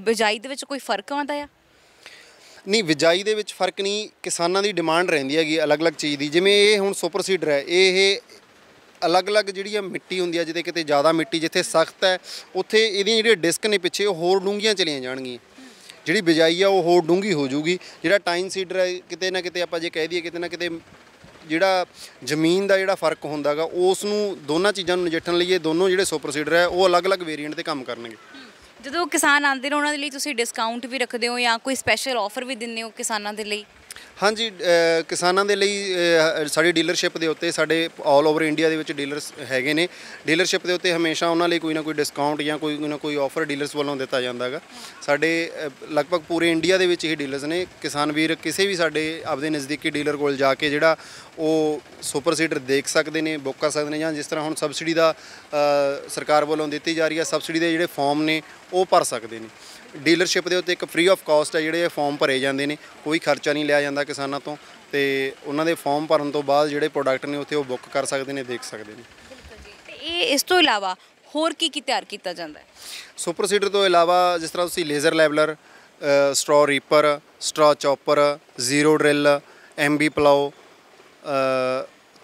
Speaker 1: ਬਿਜਾਈ ਦੇ ਵਿੱਚ ਕੋਈ ਫਰਕ ਆਉਂਦਾ ਆ
Speaker 3: ਨਹੀਂ ਬਿਜਾਈ ਦੇ ਵਿੱਚ ਫਰਕ ਨਹੀਂ ਕਿਸਾਨਾਂ ਦੀ ਡਿਮਾਂਡ ਰਹਿੰਦੀ ਹੈਗੀ ਅਲੱਗ-ਅਲੱਗ ਚੀਜ਼ ਦੀ ਜਿਵੇਂ ਇਹ ਹੁਣ ਸੁਪਰ ਸੀਡਰ ਹੈ ਇਹ ਅਲੱਗ-ਅਲੱਗ ਜਿਹੜੀ ਆ ਮਿੱਟੀ ਹੁੰਦੀ ਆ ਜਿੱਥੇ ਕਿਤੇ ਜ਼ਿਆਦਾ ਮਿੱਟੀ ਜਿੱਥੇ ਸਖਤ ਹੈ ਉੱਥੇ ਇਹਦੀਆਂ ਜਿਹੜੀਆਂ ਡਿਸਕ ਨੇ ਪਿੱਛੇ ਉਹ ਹੋਰ ਡੂੰਘੀਆਂ ਚਲੀਆਂ ਜਾਣਗੀਆਂ ਜਿਹੜੀ ਬਿਜਾਈ ਆ ਉਹ ਹੋਰ ਡੂੰਗੀ ਹੋ ਜੂਗੀ ਜਿਹੜਾ ਟਾਈਮ ਸੀਡਰ ਹੈ ਕਿਤੇ ਨਾ ਕਿਤੇ ਆਪਾਂ ਜੇ ਕਹਿ ਦਈਏ ਕਿਤੇ ਨਾ ਕਿਤੇ ਜਿਹੜਾ ਜ਼ਮੀਨ ਦਾ ਜਿਹੜਾ ਫਰਕ ਹੁੰਦਾਗਾ ਉਸ ਨੂੰ ਦੋਨਾਂ ਚੀਜ਼ਾਂ ਨੂੰ ਨਜਿੱਠਣ ਲਈ ਇਹ ਦੋਨੋਂ ਜਿਹੜੇ ਸੁਪਰ ਸੀਡਰ ਹੈ ਉਹ ਅਲੱਗ-ਅਲੱਗ ਵੇਰੀਐਂਟ ਤੇ ਕੰਮ ਕਰਨਗੇ
Speaker 1: ਜਦੋਂ ਕਿਸਾਨ ਆਉਂਦੇ ਨੇ ਉਹਨਾਂ ਦੇ ਲਈ ਤੁਸੀਂ ਡਿਸਕਾਊਂਟ ਵੀ ਰੱਖਦੇ ਹੋ ਜਾਂ ਕੋਈ ਸਪੈਸ਼ਲ ਆਫਰ ਵੀ ਦਿੰਦੇ ਹੋ ਕਿਸਾਨਾਂ ਦੇ ਲਈ
Speaker 3: ਹਾਂਜੀ ਕਿਸਾਨਾਂ ਦੇ ਲਈ ਸਾਡੀ ਡੀਲਰਸ਼ਿਪ ਦੇ ਉੱਤੇ ਸਾਡੇ ਆਲ ਓਵਰ ਇੰਡੀਆ ਦੇ ਵਿੱਚ ਡੀਲਰਸ ਹੈਗੇ ਨੇ ਡੀਲਰਸ਼ਿਪ ਦੇ ਉੱਤੇ ਹਮੇਸ਼ਾ ਉਹਨਾਂ ਲਈ ਕੋਈ ਨਾ ਕੋਈ ਡਿਸਕਾਊਂਟ ਜਾਂ ਕੋਈ ਨਾ ਕੋਈ ਆਫਰ ਡੀਲਰਸ ਵੱਲੋਂ ਦਿੱਤਾ ਜਾਂਦਾ ਹੈਗਾ ਸਾਡੇ ਲਗਭਗ ਪੂਰੇ ਇੰਡੀਆ ਦੇ ਵਿੱਚ ਹੀ ਡੀਲਰਸ ਨੇ ਕਿਸਾਨ ਵੀਰ ਕਿਸੇ ਵੀ ਸਾਡੇ ਆਪਦੇ ਨਜ਼ਦੀਕੀ ਡੀਲਰ ਕੋਲ ਜਾ ਕੇ ਜਿਹੜਾ ਉਹ ਸੁਪਰ ਸੀਡਰ ਦੇਖ ਸਕਦੇ ਨੇ ਬੁੱਕ ਕਰ ਸਕਦੇ ਨੇ ਜਾਂ ਜਿਸ ਤਰ੍ਹਾਂ ਹੁਣ ਸਬਸਿਡੀ ਦਾ ਸਰਕਾਰ ਵੱਲੋਂ ਦਿੱਤੀ ਜਾ ਰਹੀ ਹੈ ਸਬਸਿਡੀ ਦੇ ਜਿਹੜੇ ਫਾਰਮ ਨੇ ਉਹ ਭਰ ਸਕਦੇ ਨੇ ਡੀਲਰਸ਼ਿਪ ਦੇ ਉੱਤੇ ਇੱਕ ਫ੍ਰੀ ਆਫ ਕਾਸਟ ਹੈ ਜਿਹੜੇ ਫਾਰਮ ਭਰੇ ਜਾਂਦੇ ਨੇ ਕੋਈ ਖਰਚਾ ਨਹੀਂ ਲਿਆ ਜਾਂਦਾ ਕਿਸਾਨਾਂ ਤੋਂ ਤੇ ਉਹਨਾਂ ਦੇ ਫਾਰਮ ਭਰਨ ਤੋਂ ਬਾਅਦ ਜਿਹੜੇ ਪ੍ਰੋਡਕਟ ਨੇ ਉੱਥੇ ਉਹ ਬੁੱਕ ਕਰ ਸਕਦੇ ਨੇ ਦੇਖ ਸਕਦੇ ਨੇ
Speaker 1: ਇਹ ਇਸ ਤੋਂ ਇਲਾਵਾ ਹੋਰ ਕੀ ਕੀ ਤਿਆਰ ਕੀਤਾ ਜਾਂਦਾ ਹੈ
Speaker 3: ਸੁਪਰ ਸੀਡਰ ਤੋਂ ਇਲਾਵਾ ਜਿਸ ਤਰ੍ਹਾਂ ਤੁਸੀਂ laser leveller straw reaper straw chopper zero drill MB plough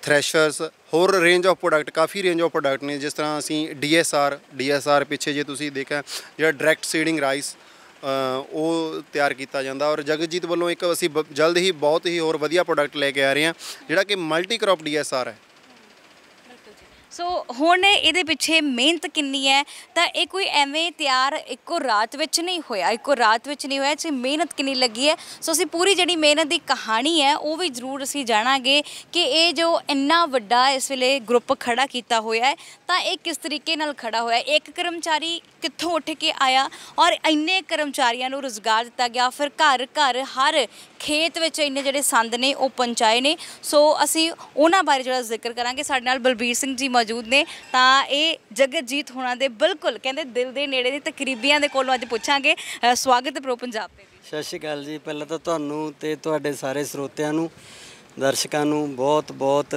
Speaker 3: threshers ਹੋਰ ਰੇਂਜ ਆਫ ਪ੍ਰੋਡਕਟ ਕਾਫੀ ਰੇਂਜ ਆਫ ਪ੍ਰੋਡਕਟ ਨੇ ਜਿਸ ਤਰ੍ਹਾਂ ਅਸੀਂ ਡੀਐਸਆਰ ਡੀਐਸਆਰ ਪਿੱਛੇ ਜੇ ਤੁਸੀਂ ਦੇਖਿਆ ਜਿਹੜਾ ਡਾਇਰੈਕਟ ਸੀਡਿੰਗ ਰਾਈਸ ਉਹ ਤਿਆਰ ਕੀਤਾ ਜਾਂਦਾ ਔਰ ਜਗਜੀਤ ਵੱਲੋਂ ਇੱਕ ਅਸੀਂ ਜਲਦ ਹੀ ਬਹੁਤ ਹੀ ਹੋਰ ਵਧੀਆ ਪ੍ਰੋਡਕਟ ਲੈ ਕੇ ਆ ਰਹੇ ਹਾਂ ਜਿਹੜਾ ਕਿ ਮਲਟੀ ਕ੍ਰੌਪ ਡੀਐਸਆਰ ਹੈ
Speaker 1: ਸੋ ਹੁਣ ਇਹਦੇ ਪਿੱਛੇ ਮਿਹਨਤ ਕਿੰਨੀ ਹੈ ਤਾਂ ਇਹ ਕੋਈ ਐਵੇਂ ਤਿਆਰ ਇੱਕੋ ਰਾਤ ਵਿੱਚ ਨਹੀਂ ਹੋਇਆ ਇੱਕੋ ਰਾਤ ਵਿੱਚ ਨਹੀਂ ਹੋਇਆ ਇਹ ਮਿਹਨਤ ਕਿੰਨੀ ਲੱਗੀ ਹੈ ਸੋ ਅਸੀਂ ਪੂਰੀ ਜਿਹੜੀ ਮਿਹਨਤ ਦੀ ਕਹਾਣੀ ਹੈ ਉਹ ਵੀ ਜ਼ਰੂਰ ਅਸੀਂ ਜਾਣਾਂਗੇ ਕਿ ਇਹ ਜੋ ਇੰਨਾ ਵੱਡਾ ਇਸ ਵੇਲੇ ਗਰੁੱਪ ਖੜਾ ਕੀਤਾ ਹੋਇਆ ਹੈ ਤਾਂ ਇਹ ਕਿਸ ਤਰੀਕੇ ਨਾਲ ਖੜਾ ਹੋਇਆ ਇੱਕ ਕਰਮਚਾਰੀ ਕਿੱਥੋਂ ਉੱਠ ਕੇ ਆਇਆ ਔਰ ਇੰਨੇ ਕਰਮਚਾਰੀਆਂ ਨੂੰ ਰੋਜ਼ਗਾਰ ਦਿੱਤਾ ਗਿਆ ਫਿਰ ਘਰ ਘਰ ਹਰ ਖੇਤ ਵਿੱਚ ਇੰਨੇ ਜਿਹੜੇ ਸੰਦ ਨੇ ਉਹ ਪਹੁੰਚਾਏ ਨੇ ਸੋ ਅਸੀਂ ਉਹਨਾਂ ਬਾਰੇ ਜਿਹੜਾ ਜ਼ਿਕਰ ਕਰਾਂਗੇ ਸਾਡੇ ਨਾਲ ਬਲਬੀਰ ਸਿੰਘ ਜੀ ਮੌਜੂਦ ਨੇ ਤਾਂ ਇਹ ਜਗਤਜੀਤ ਹੋਣਾ ਦੇ ਬਿਲਕੁਲ ਕਹਿੰਦੇ ਦਿਲ ਦੇ ਨੇੜੇ ਦੇ ਤਕਰੀਬੀਆਂ ਦੇ ਕੋਲੋਂ ਅੱਜ ਪੁੱਛਾਂਗੇ ਸਵਾਗਤ ਪ੍ਰੋ ਪੰਜਾਬ ਤੇ
Speaker 2: ਸਤਿ ਸ਼੍ਰੀ ਅਕਾਲ ਜੀ ਪਹਿਲਾਂ ਤਾਂ ਤੁਹਾਨੂੰ ਤੇ ਤੁਹਾਡੇ ਸਾਰੇ ਸਰੋਤਿਆਂ ਨੂੰ ਦਰਸ਼ਕਾਂ ਨੂੰ ਬਹੁਤ ਬਹੁਤ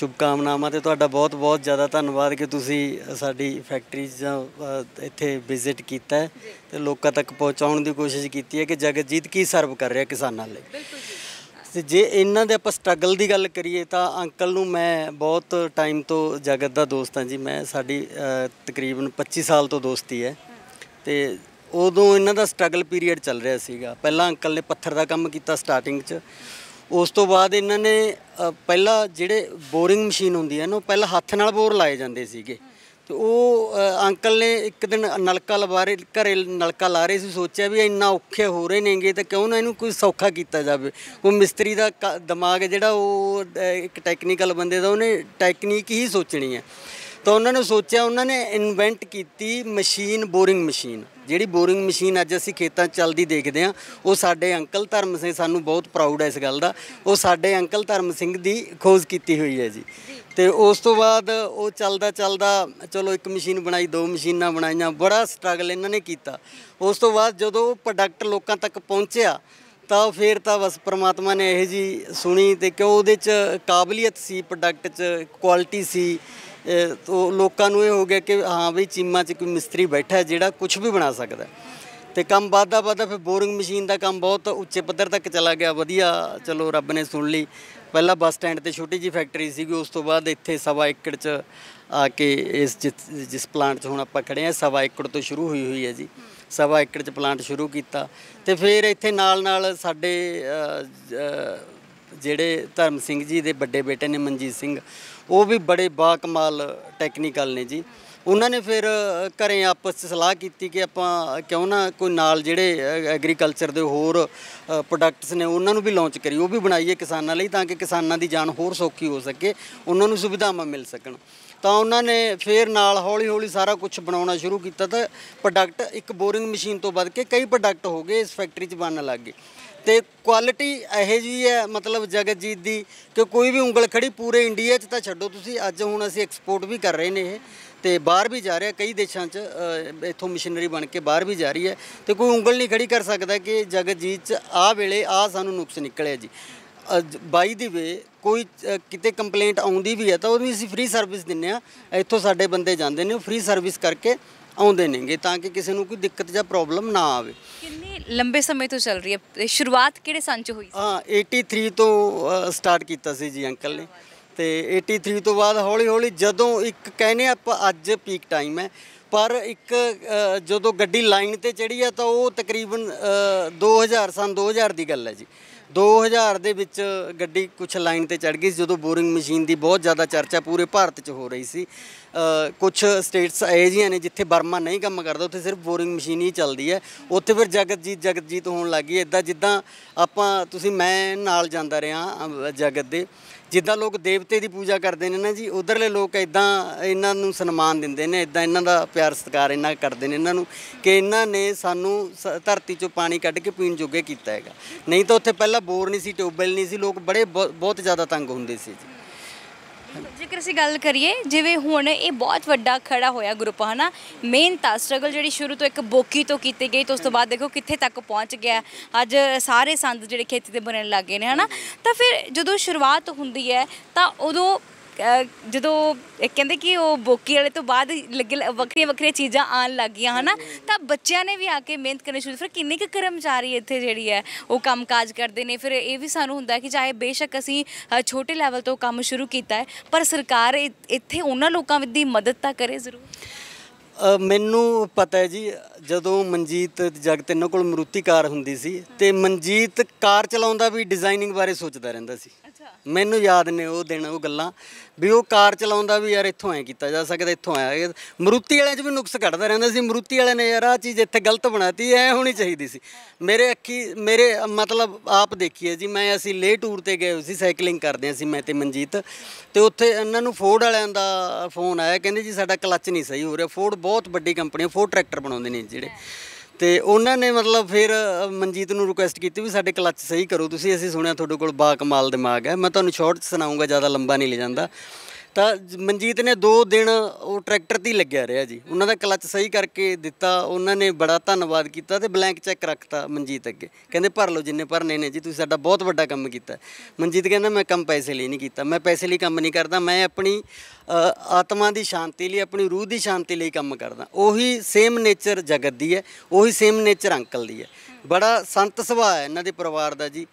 Speaker 2: ਸ਼ੁਭ ਕਾਮਨਾਵਾਂ ਤੇ ਤੁਹਾਡਾ ਬਹੁਤ ਬਹੁਤ ਜ਼ਿਆਦਾ ਧੰਨਵਾਦ ਕਿ ਤੁਸੀਂ ਸਾਡੀ ਫੈਕਟਰੀ ਜਾਂ ਇੱਥੇ ਵਿਜ਼ਿਟ ਕੀਤਾ ਤੇ ਲੋਕਾਂ ਤੱਕ ਪਹੁੰਚਾਉਣ ਦੀ ਕੋਸ਼ਿਸ਼ ਕੀਤੀ ਹੈ ਕਿ ਜਗਜੀਤ ਕੀ ਸਰਵ ਕਰ ਰਿਹਾ ਕਿਸਾਨਾਂ ਲਈ ਬਿਲਕੁਲ ਜੀ ਤੇ ਜੇ ਇਹਨਾਂ ਦੇ ਆਪਾਂ ਸਟਰਗਲ ਦੀ ਗੱਲ ਕਰੀਏ ਤਾਂ ਅੰਕਲ ਨੂੰ ਮੈਂ ਬਹੁਤ ਟਾਈਮ ਤੋਂ ਜਗਤ ਦਾ ਦੋਸਤ ਹਾਂ ਜੀ ਮੈਂ ਸਾਡੀ ਤਕਰੀਬਨ 25 ਸਾਲ ਤੋਂ ਦੋਸਤੀ ਹੈ ਤੇ ਉਦੋਂ ਇਹਨਾਂ ਦਾ ਸਟਰਗਲ ਪੀਰੀਅਡ ਚੱਲ ਰਿਹਾ ਸੀਗਾ ਪਹਿਲਾਂ ਅੰਕਲ ਨੇ ਪੱਥਰ ਦਾ ਕੰਮ ਕੀਤਾ ਸਟਾਰਟਿੰਗ 'ਚ ਉਸ ਤੋਂ ਬਾਅਦ ਇਹਨਾਂ ਨੇ ਪਹਿਲਾਂ ਜਿਹੜੇ ਬੋਰਿੰਗ ਮਸ਼ੀਨ ਹੁੰਦੀ ਹੈ ਨਾ ਉਹ ਪਹਿਲਾਂ ਹੱਥ ਨਾਲ ਬੋਰ ਲਾਏ ਜਾਂਦੇ ਸੀਗੇ ਤੇ ਉਹ ਅੰਕਲ ਨੇ ਇੱਕ ਦਿਨ ਨਲਕਾ ਲਵਾ ਰਹੇ ਘਰੇ ਨਲਕਾ ਲਾ ਰਹੇ ਸੀ ਸੋਚਿਆ ਵੀ ਇੰਨਾ ਔਖੇ ਹੋ ਰਹੇ ਨੇਗੇ ਤਾਂ ਕਿਉਂ ਨਾ ਇਹਨੂੰ ਕੋਈ ਸੌਖਾ ਕੀਤਾ ਜਾਵੇ ਉਹ ਮਿਸਤਰੀ ਦਾ ਦਿਮਾਗ ਜਿਹੜਾ ਉਹ ਇੱਕ ਟੈਕਨੀਕਲ ਬੰਦੇ ਦਾ ਉਹਨੇ ਟੈਕਨੀਕ ਹੀ ਸੋਚਣੀ ਹੈ ਤਾਂ ਉਹਨਾਂ ਨੇ ਸੋਚਿਆ ਉਹਨਾਂ ਨੇ ਇਨਵੈਂਟ ਕੀਤੀ ਮਸ਼ੀਨ ਬੋਰਿੰਗ ਮਸ਼ੀਨ ਜਿਹੜੀ ਬੋਰਿੰਗ ਮਸ਼ੀਨ ਅੱਜ ਅਸੀਂ ਖੇਤਾਂ ਚੱਲਦੀ ਦੇਖਦੇ ਆ ਉਹ ਸਾਡੇ ਅੰਕਲ ਧਰਮ ਸਿੰਘ ਸਾਨੂੰ ਬਹੁਤ ਪ੍ਰਾਊਡ ਹੈ ਇਸ ਗੱਲ ਦਾ ਉਹ ਸਾਡੇ ਅੰਕਲ ਧਰਮ ਸਿੰਘ ਦੀ ਖੋਜ ਕੀਤੀ ਹੋਈ ਹੈ ਜੀ ਤੇ ਉਸ ਤੋਂ ਬਾਅਦ ਉਹ ਚੱਲਦਾ ਚੱਲਦਾ ਚਲੋ ਇੱਕ ਮਸ਼ੀਨ ਬਣਾਈ ਦੋ ਮਸ਼ੀਨਾਂ ਬਣਾਈਆਂ ਬੜਾ ਸਟਰਗਲ ਇਹਨਾਂ ਨੇ ਕੀਤਾ ਉਸ ਤੋਂ ਬਾਅਦ ਜਦੋਂ ਉਹ ਪ੍ਰੋਡਕਟ ਲੋਕਾਂ ਤੱਕ ਪਹੁੰਚਿਆ ਤਾਂ ਫੇਰ ਤਾਂ ਬਸ ਪ੍ਰਮਾਤਮਾ ਨੇ ਇਹ ਜੀ ਸੁਣੀ ਤੇ ਕਿਉਂ ਉਹਦੇ 'ਚ ਕਾਬਲੀਅਤ ਸੀ ਪ੍ਰੋਡਕਟ 'ਚ ਕੁਆਲਿਟੀ ਸੀ ਤੋ ਲੋਕਾਂ ਨੂੰ ਇਹ ਹੋ ਗਿਆ ਕਿ ਹਾਂ ਵੀ ਚੀਮਾ 'ਚ ਕੋਈ ਮਿਸਤਰੀ ਬੈਠਾ ਜਿਹੜਾ ਕੁਝ ਵੀ ਬਣਾ ਸਕਦਾ ਤੇ ਕੰਮ ਵਾਧਾ ਵਾਧਾ ਫਿਰ ਬੋਰਿੰਗ ਮਸ਼ੀਨ ਦਾ ਕੰਮ ਬਹੁਤ ਉੱਚੇ ਪੱਧਰ ਤੱਕ ਚਲਾ ਗਿਆ ਵਧੀਆ ਚਲੋ ਰੱਬ ਨੇ ਸੁਣ ਲਈ ਪਹਿਲਾਂ ਬੱਸ ਸਟੈਂਡ ਤੇ ਛੋਟੀ ਜੀ ਫੈਕਟਰੀ ਸੀਗੀ ਉਸ ਤੋਂ ਬਾਅਦ ਇੱਥੇ ਸਵਾ ਏਕੜ 'ਚ ਆ ਕੇ ਇਸ ਜਿਸ ਪਲਾਂਟ 'ਚ ਹੁਣ ਆਪਾਂ ਖੜੇ ਆ ਸਵਾ ਏਕੜ ਤੋਂ ਸ਼ੁਰੂ ਹੋਈ ਹੋਈ ਹੈ ਜੀ ਸਵਾ ਏਕੜ 'ਚ ਪਲਾਂਟ ਸ਼ੁਰੂ ਕੀਤਾ ਤੇ ਫਿਰ ਇੱਥੇ ਨਾਲ-ਨਾਲ ਸਾਡੇ ਜਿਹੜੇ ਧਰਮ ਸਿੰਘ ਜੀ ਦੇ ਵੱਡੇ ਬੇਟੇ ਨੇ ਮਨਜੀਤ ਸਿੰਘ ਉਹ ਵੀ ਬੜੇ ਬਾ ਕਮਾਲ ਟੈਕਨੀਕਲ ਨੇ ਜੀ ਉਹਨਾਂ ਨੇ ਫਿਰ ਘਰੇ ਆਪਸ ਵਿੱਚ ਸਲਾਹ ਕੀਤੀ ਕਿ ਆਪਾਂ ਕਿਉਂ ਨਾ ਕੋਈ ਨਾਲ ਜਿਹੜੇ ਐਗਰੀਕਲਚਰ ਦੇ ਹੋਰ ਪ੍ਰੋਡਕਟਸ ਨੇ ਉਹਨਾਂ ਨੂੰ ਵੀ ਲਾਂਚ ਕਰੀ ਉਹ ਵੀ ਬਣਾਈਏ ਕਿਸਾਨਾਂ ਲਈ ਤਾਂ ਕਿ ਕਿਸਾਨਾਂ ਦੀ ਜਾਨ ਹੋਰ ਸੌਖੀ ਹੋ ਸਕੇ ਉਹਨਾਂ ਨੂੰ ਸੁਵਿਧਾਵਾਂ ਮਿਲ ਸਕਣ ਤਾਂ ਉਹਨਾਂ ਨੇ ਫੇਰ ਨਾਲ ਹੌਲੀ-ਹੌਲੀ ਸਾਰਾ ਕੁਝ ਬਣਾਉਣਾ ਸ਼ੁਰੂ ਕੀਤਾ ਤਾਂ ਪ੍ਰੋਡਕਟ ਇੱਕ ਬੋਰਿੰਗ ਮਸ਼ੀਨ ਤੋਂ ਵੱਧ ਕੇ ਕਈ ਪ੍ਰੋਡਕਟ ਹੋ ਗਏ ਇਸ ਫੈਕਟਰੀ 'ਚ ਬਣਨ ਲੱਗ ਗਏ ਤੇ ਕੁਆਲਿਟੀ ਇਹੋ ਜੀ ਹੈ ਮਤਲਬ ਜਗਤਜੀਤ ਦੀ ਕਿ ਕੋਈ ਵੀ ਉਂਗਲ ਖੜੀ ਪੂਰੇ ਇੰਡੀਆ 'ਚ ਤਾਂ ਛੱਡੋ ਤੁਸੀਂ ਅੱਜ ਹੁਣ ਅਸੀਂ ਐਕਸਪੋਰਟ ਵੀ ਕਰ ਰਹੇ ਨੇ ਇਹ ਤੇ ਬਾਹਰ ਵੀ ਜਾ ਰਿਹਾ ਕਈ ਦੇਸ਼ਾਂ 'ਚ ਇਥੋਂ ਮਸ਼ੀਨਰੀ ਬਣ ਕੇ ਬਾਹਰ ਵੀ ਜਾ ਰਹੀ ਹੈ ਤੇ ਕੋਈ ਉਂਗਲ ਨਹੀਂ ਖੜੀ ਕਰ ਸਕਦਾ ਕਿ ਜਗਜੀਤ 'ਚ ਆ ਵੇਲੇ ਆ ਸਾਨੂੰ ਨੁਕਸ ਨਿਕਲਿਆ ਜੀ ਬਾਈ ਦੀ ਵੇ ਕੋਈ ਕਿਤੇ ਕੰਪਲੇਂਟ ਆਉਂਦੀ ਵੀ ਹੈ ਤਾਂ ਉਹਦੀ ਅਸੀਂ ਫ੍ਰੀ ਸਰਵਿਸ ਦਿੰਨੇ ਆ ਇਥੋਂ ਸਾਡੇ ਬੰਦੇ ਜਾਂਦੇ ਨੇ ਉਹ ਫ੍ਰੀ ਸਰਵਿਸ ਕਰਕੇ ਆਉਂਦੇ ਨੇਗੇ ਤਾਂ ਕਿ ਕਿਸੇ ਨੂੰ ਕੋਈ ਦਿੱਕਤ ਜਾਂ ਪ੍ਰੋਬਲਮ ਨਾ ਆਵੇ
Speaker 1: ਕਿੰਨੇ ਲੰਬੇ ਸਮੇਂ ਤੋਂ ਚੱਲ ਰਹੀ ਹੈ ਸ਼ੁਰੂਆਤ ਕਿਹੜੇ ਸਾਲ ਚ ਹੋਈ
Speaker 2: ਹਾਂ 83 ਤੋਂ ਸਟਾਰਟ ਕੀਤਾ ਸੀ ਜੀ ਅੰਕਲ ਨੇ ਤੇ 83 ਤੋਂ ਬਾਅਦ ਹੌਲੀ ਹੌਲੀ ਜਦੋਂ ਇੱਕ ਕਹਿੰਦੇ ਆਪਾਂ ਅੱਜ ਪੀਕ ਟਾਈਮ ਹੈ ਪਰ ਇੱਕ ਜਦੋਂ ਗੱਡੀ ਲਾਈਨ ਤੇ ਚੜੀ ਆ ਤਾਂ ਉਹ ਤਕਰੀਬਨ 2000 ਸਨ 2000 ਦੀ ਗੱਲ ਹੈ ਜੀ 2000 ਦੇ ਵਿੱਚ ਗੱਡੀ ਕੁਝ ਲਾਈਨ ਤੇ ਚੜ ਗਈ ਜਦੋਂ ਬੋਰਿੰਗ ਮਸ਼ੀਨ ਦੀ ਬਹੁਤ ਜ਼ਿਆਦਾ ਚਰਚਾ ਪੂਰੇ ਭਾਰਤ 'ਚ ਹੋ ਰਹੀ ਸੀ ਕੁਝ ਸਟੇਟਸ ਇਹ ਜੀਆਂ ਨੇ ਜਿੱਥੇ ਬਰਮਾ ਨਹੀਂ ਕੰਮ ਕਰਦਾ ਉੱਥੇ ਸਿਰਫ ਬੋਰਿੰਗ ਮਸ਼ੀਨ ਹੀ ਚੱਲਦੀ ਹੈ ਉੱਥੇ ਫਿਰ ਜਗਤਜੀਤ ਜਗਤਜੀਤ ਹੋਣ ਲੱਗੀ ਇਦਾਂ ਜਿੱਦਾਂ ਆਪਾਂ ਤੁਸੀਂ ਮੈਂ ਨਾਲ ਜਾਂਦਾ ਰਿਹਾ ਜਗਤ ਦੇ ਜਿੱਦਾਂ ਲੋਕ ਦੇਵਤੇ ਦੀ ਪੂਜਾ ਕਰਦੇ ਨੇ ਨਾ ਜੀ ਉਧਰਲੇ ਲੋਕ ਇਦਾਂ ਇਹਨਾਂ ਨੂੰ ਸਨਮਾਨ ਦਿੰਦੇ ਨੇ ਇਦਾਂ ਇਹਨਾਂ ਦਾ ਪਿਆਰ ਸਤਿਕਾਰ ਇਹਨਾਂ ਕਰਦੇ ਨੇ ਇਹਨਾਂ ਨੂੰ ਕਿ ਇਹਨਾਂ ਨੇ ਸਾਨੂੰ ਧਰਤੀ ਚੋਂ ਪਾਣੀ ਕੱਢ ਕੇ ਪੀਣ ਜੋਗੇ ਕੀਤਾ ਹੈਗਾ ਨਹੀਂ ਤਾਂ ਉੱਥੇ ਪਹਿਲਾਂ ਬੋਰ ਨਹੀਂ ਸੀ ਟਿਊਬਵੈਲ ਨਹੀਂ ਸੀ ਲੋਕ ਬੜੇ ਬਹੁਤ ਜ਼ਿਆਦਾ ਤੰਗ ਹੁੰਦੇ ਸੀ ਜੀ
Speaker 1: ਜੇਕਰ ਅਸੀਂ ਗੱਲ ਕਰੀਏ ਜਿਵੇਂ ਹੁਣ ਇਹ ਬਹੁਤ ਵੱਡਾ ਖੜਾ ਹੋਇਆ ਗਰੁੱਪ ਹਨਾ ਮੇਨ ਤਾਂ ਸਟਰਗਲ ਜਿਹੜੀ ਸ਼ੁਰੂ ਤੋਂ ਇੱਕ ਬੋਕੀ ਤੋਂ ਕੀਤੀ ਗਈ ਤੇ ਉਸ ਤੋਂ ਬਾਅਦ ਦੇਖੋ ਕਿੱਥੇ ਤੱਕ ਪਹੁੰਚ ਗਿਆ ਅੱਜ ਸਾਰੇ ਸੰਦ ਜਿਹੜੇ ਖੇਤੀ ਤੇ ਬਣਨ ਲੱਗੇ ਨੇ ਹਨਾ ਤਾਂ ਫਿਰ ਜਦੋਂ ਸ਼ੁਰੂਆਤ ਹੁੰਦੀ ਹੈ ਤਾਂ ਉਦੋਂ ਜਦੋਂ ਕਹਿੰਦੇ ਕਿ ਉਹ ਬੋਕੀ ਵਾਲੇ ਤੋਂ ਬਾਅਦ ਲੱਗੇ ਵੱਖਰੀਆਂ ਵੱਖਰੀਆਂ ਚੀਜ਼ਾਂ ਆਣ ਲੱਗ ਗਈਆਂ ਹਨਾ ਤਾਂ ਬੱਚਿਆਂ ਨੇ ਵੀ ਆ ਕੇ ਮਿਹਨਤ ਕਰਨੀ ਸ਼ੁਰੂ ਫਿਰ ਕਿੰਨੇ ਕੁ ਕਰਮਚਾਰੀ ਇੱਥੇ ਜਿਹੜੀ ਹੈ ਉਹ ਕੰਮਕਾਜ ਕਰਦੇ ਨੇ ਫਿਰ ਇਹ ਵੀ ਸਾਨੂੰ ਹੁੰਦਾ ਕਿ ਚਾਹੇ ਬੇਸ਼ੱਕ ਅਸੀਂ ਛੋਟੇ ਲੈਵਲ ਤੋਂ ਕੰਮ ਸ਼ੁਰੂ ਕੀਤਾ ਹੈ ਪਰ ਸਰਕਾਰ ਇੱਥੇ ਉਹਨਾਂ ਲੋਕਾਂ ਦੀ ਮਦਦ ਤਾਂ ਕਰੇ
Speaker 2: ਜ਼ਰੂਰ ਮੈਨੂੰ ਪਤਾ ਹੈ ਜੀ ਜਦੋਂ ਮਨਜੀਤ ਜਗਤ ਇਹਨਾਂ ਕੋਲ ਮਰੂਤੀ ਕਾਰ ਹੁੰਦੀ ਸੀ ਤੇ ਮਨਜੀਤ ਕਾਰ ਚਲਾਉਂਦਾ ਵੀ ਡਿਜ਼ਾਈਨਿੰਗ ਬਾਰੇ ਸੋਚਦਾ ਰਹਿੰਦਾ ਸੀ ਮੈਨੂੰ ਯਾਦ ਨੇ ਉਹ ਦਿਨ ਉਹ ਗੱਲਾਂ ਵੀ ਉਹ ਕਾਰ ਚਲਾਉਂਦਾ ਵੀ ਯਾਰ ਇੱਥੋਂ ਐ ਕੀਤਾ ਜਾ ਸਕਦਾ ਇੱਥੋਂ ਐ ਮਰੂਤੀ ਵਾਲਿਆਂ 'ਚ ਵੀ ਨੁਕਸ ਘਟਦਾ ਰਹਿੰਦਾ ਸੀ ਮਰੂਤੀ ਵਾਲਿਆਂ ਨੇ ਯਾਰ ਆ ਚੀਜ਼ ਇੱਥੇ ਗਲਤ ਬਣਾਤੀ ਐ ਹੋਣੀ ਚਾਹੀਦੀ ਸੀ ਮੇਰੇ ਅੱਖੀ ਮੇਰੇ ਮਤਲਬ ਆਪ ਦੇਖੀਏ ਜੀ ਮੈਂ ਅਸੀਂ ਲੇ ਟੂਰ ਤੇ ਗਏ ਸੀ ਸਾਈਕਲਿੰਗ ਕਰਦੇ ਸੀ ਮੈਂ ਤੇ ਮਨਜੀਤ ਤੇ ਉੱਥੇ ਇਹਨਾਂ ਨੂੰ ਫੋਰਡ ਵਾਲਿਆਂ ਦਾ ਫੋਨ ਆਇਆ ਕਹਿੰਦੇ ਜੀ ਸਾਡਾ ਕਲੱਚ ਨਹੀਂ ਸਹੀ ਹੋ ਰਿਹਾ ਫੋਰਡ ਬਹੁਤ ਵੱਡੀ ਕੰਪਨੀ ਹੈ ਫੋਰਡ ਟਰੈਕਟਰ ਬਣਾਉਂਦੇ ਨੇ ਜਿਹੜੇ ਤੇ ਉਹਨਾਂ ਨੇ ਮਤਲਬ ਫਿਰ ਮਨਜੀਤ ਨੂੰ ਰਿਕੁਐਸਟ ਕੀਤੀ ਵੀ ਸਾਡੇ ਕਲੱਚ ਸਹੀ ਕਰੋ ਤੁਸੀਂ ਅਸੀਂ ਸੁਣਿਆ ਤੁਹਾਡੇ ਕੋਲ ਬਾ ਕਮਾਲ ਦਿਮਾਗ ਹੈ ਮੈਂ ਤੁਹਾਨੂੰ ਸ਼ਾਰਟ ਸੁਣਾਉਂਗਾ ਜ਼ਿਆਦਾ ਲੰਬਾ ਨਹੀਂ ਲੈ ਜਾਂਦਾ ਤਾਂ ਮਨਜੀਤ ਨੇ 2 ਦਿਨ ਉਹ ਟਰੈਕਟਰ ਤੇ ਲੱਗਿਆ ਰਿਹਾ ਜੀ ਉਹਨਾਂ ਦਾ ਕਲਚ ਸਹੀ ਕਰਕੇ ਦਿੱਤਾ ਉਹਨਾਂ ਨੇ ਬੜਾ ਧੰਨਵਾਦ ਕੀਤਾ ਤੇ ਬਲੈਂਕ ਚੈੱਕ ਰੱਖਤਾ ਮਨਜੀਤ ਅੱਗੇ ਕਹਿੰਦੇ ਭਰ ਲਓ ਜਿੰਨੇ ਭਰਨੇ ਨੇ ਜੀ ਤੁਸੀਂ ਸਾਡਾ ਬਹੁਤ ਵੱਡਾ ਕੰਮ ਕੀਤਾ ਮਨਜੀਤ ਕਹਿੰਦਾ ਮੈਂ ਕੰਮ ਪੈਸੇ ਲਈ ਨਹੀਂ ਕੀਤਾ ਮੈਂ ਪੈਸੇ ਲਈ ਕੰਮ ਨਹੀਂ ਕਰਦਾ ਮੈਂ ਆਪਣੀ ਆਤਮਾ ਦੀ ਸ਼ਾਂਤੀ ਲਈ ਆਪਣੀ ਰੂਹ ਦੀ ਸ਼ਾਂਤੀ ਲਈ ਕੰਮ ਕਰਦਾ ਉਹੀ ਸੇਮ ਨੇਚਰ ਜਗਤ ਦੀ ਹੈ ਉਹੀ ਸੇਮ ਨੇਚਰ ਅੰਕਲ ਦੀ ਹੈ ਬੜਾ ਸੰਤ ਸੁਭਾਅ ਹੈ ਇਹਨਾਂ ਦੇ ਪਰਿਵਾਰ ਦਾ ਜੀ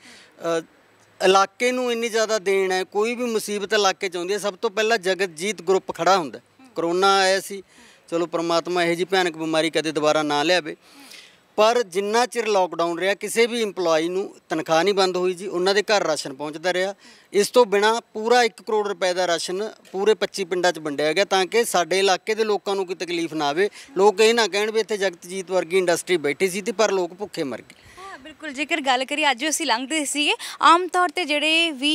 Speaker 2: ਇਲਾਕੇ ਨੂੰ ਇੰਨੀ ਜ਼ਿਆਦਾ ਦੇਣ ਹੈ ਕੋਈ ਵੀ ਮੁਸੀਬਤ ਇਲਾਕੇ ਚ ਆਉਂਦੀ ਹੈ ਸਭ ਤੋਂ ਪਹਿਲਾਂ ਜਗਤਜੀਤ ਗਰੁੱਪ ਖੜਾ ਹੁੰਦਾ ਕਰੋਨਾ ਆਇਆ ਸੀ ਚਲੋ ਪ੍ਰਮਾਤਮਾ ਇਹ ਜੀ ਭਿਆਨਕ ਬਿਮਾਰੀ ਕਦੇ ਦੁਬਾਰਾ ਨਾ ਲਿਆਵੇ ਪਰ ਜਿੰਨਾ ਚਿਰ ਲੋਕਡਾਊਨ ਰਿਹਾ ਕਿਸੇ ਵੀ EMPLOYE ਨੂੰ ਤਨਖਾਹ ਨਹੀਂ ਬੰਦ ਹੋਈ ਜੀ ਉਹਨਾਂ ਦੇ ਘਰ ਰਾਸ਼ਨ ਪਹੁੰਚਦਾ ਰਿਹਾ ਇਸ ਤੋਂ ਬਿਨਾ ਪੂਰਾ 1 ਕਰੋੜ ਰੁਪਏ ਦਾ ਰਾਸ਼ਨ ਪੂਰੇ 25 ਪਿੰਡਾਂ 'ਚ ਵੰਡਿਆ ਗਿਆ ਤਾਂ ਕਿ ਸਾਡੇ ਇਲਾਕੇ ਦੇ ਲੋਕਾਂ ਨੂੰ ਕੋਈ ਤਕਲੀਫ ਨਾ ਆਵੇ ਲੋਕ ਇਹ ਨਾ ਕਹਿਣ ਵੀ ਇੱਥੇ ਜਗਤਜੀਤ ਵਰਗੀ ਇੰਡਸਟਰੀ ਬੈਠੀ ਸੀ ਤੇ ਪਰ ਲੋਕ ਭੁੱਖੇ ਮਰ ਗਏ
Speaker 1: ਬਿਲਕੁਲ ਜੇਕਰ ਗੱਲ ਕਰੀ ਅੱਜ ਅਸੀਂ ਲੰਘਦੇ ਸੀਗੇ ਆਮ ਤੌਰ ਤੇ ਜਿਹੜੇ ਵੀ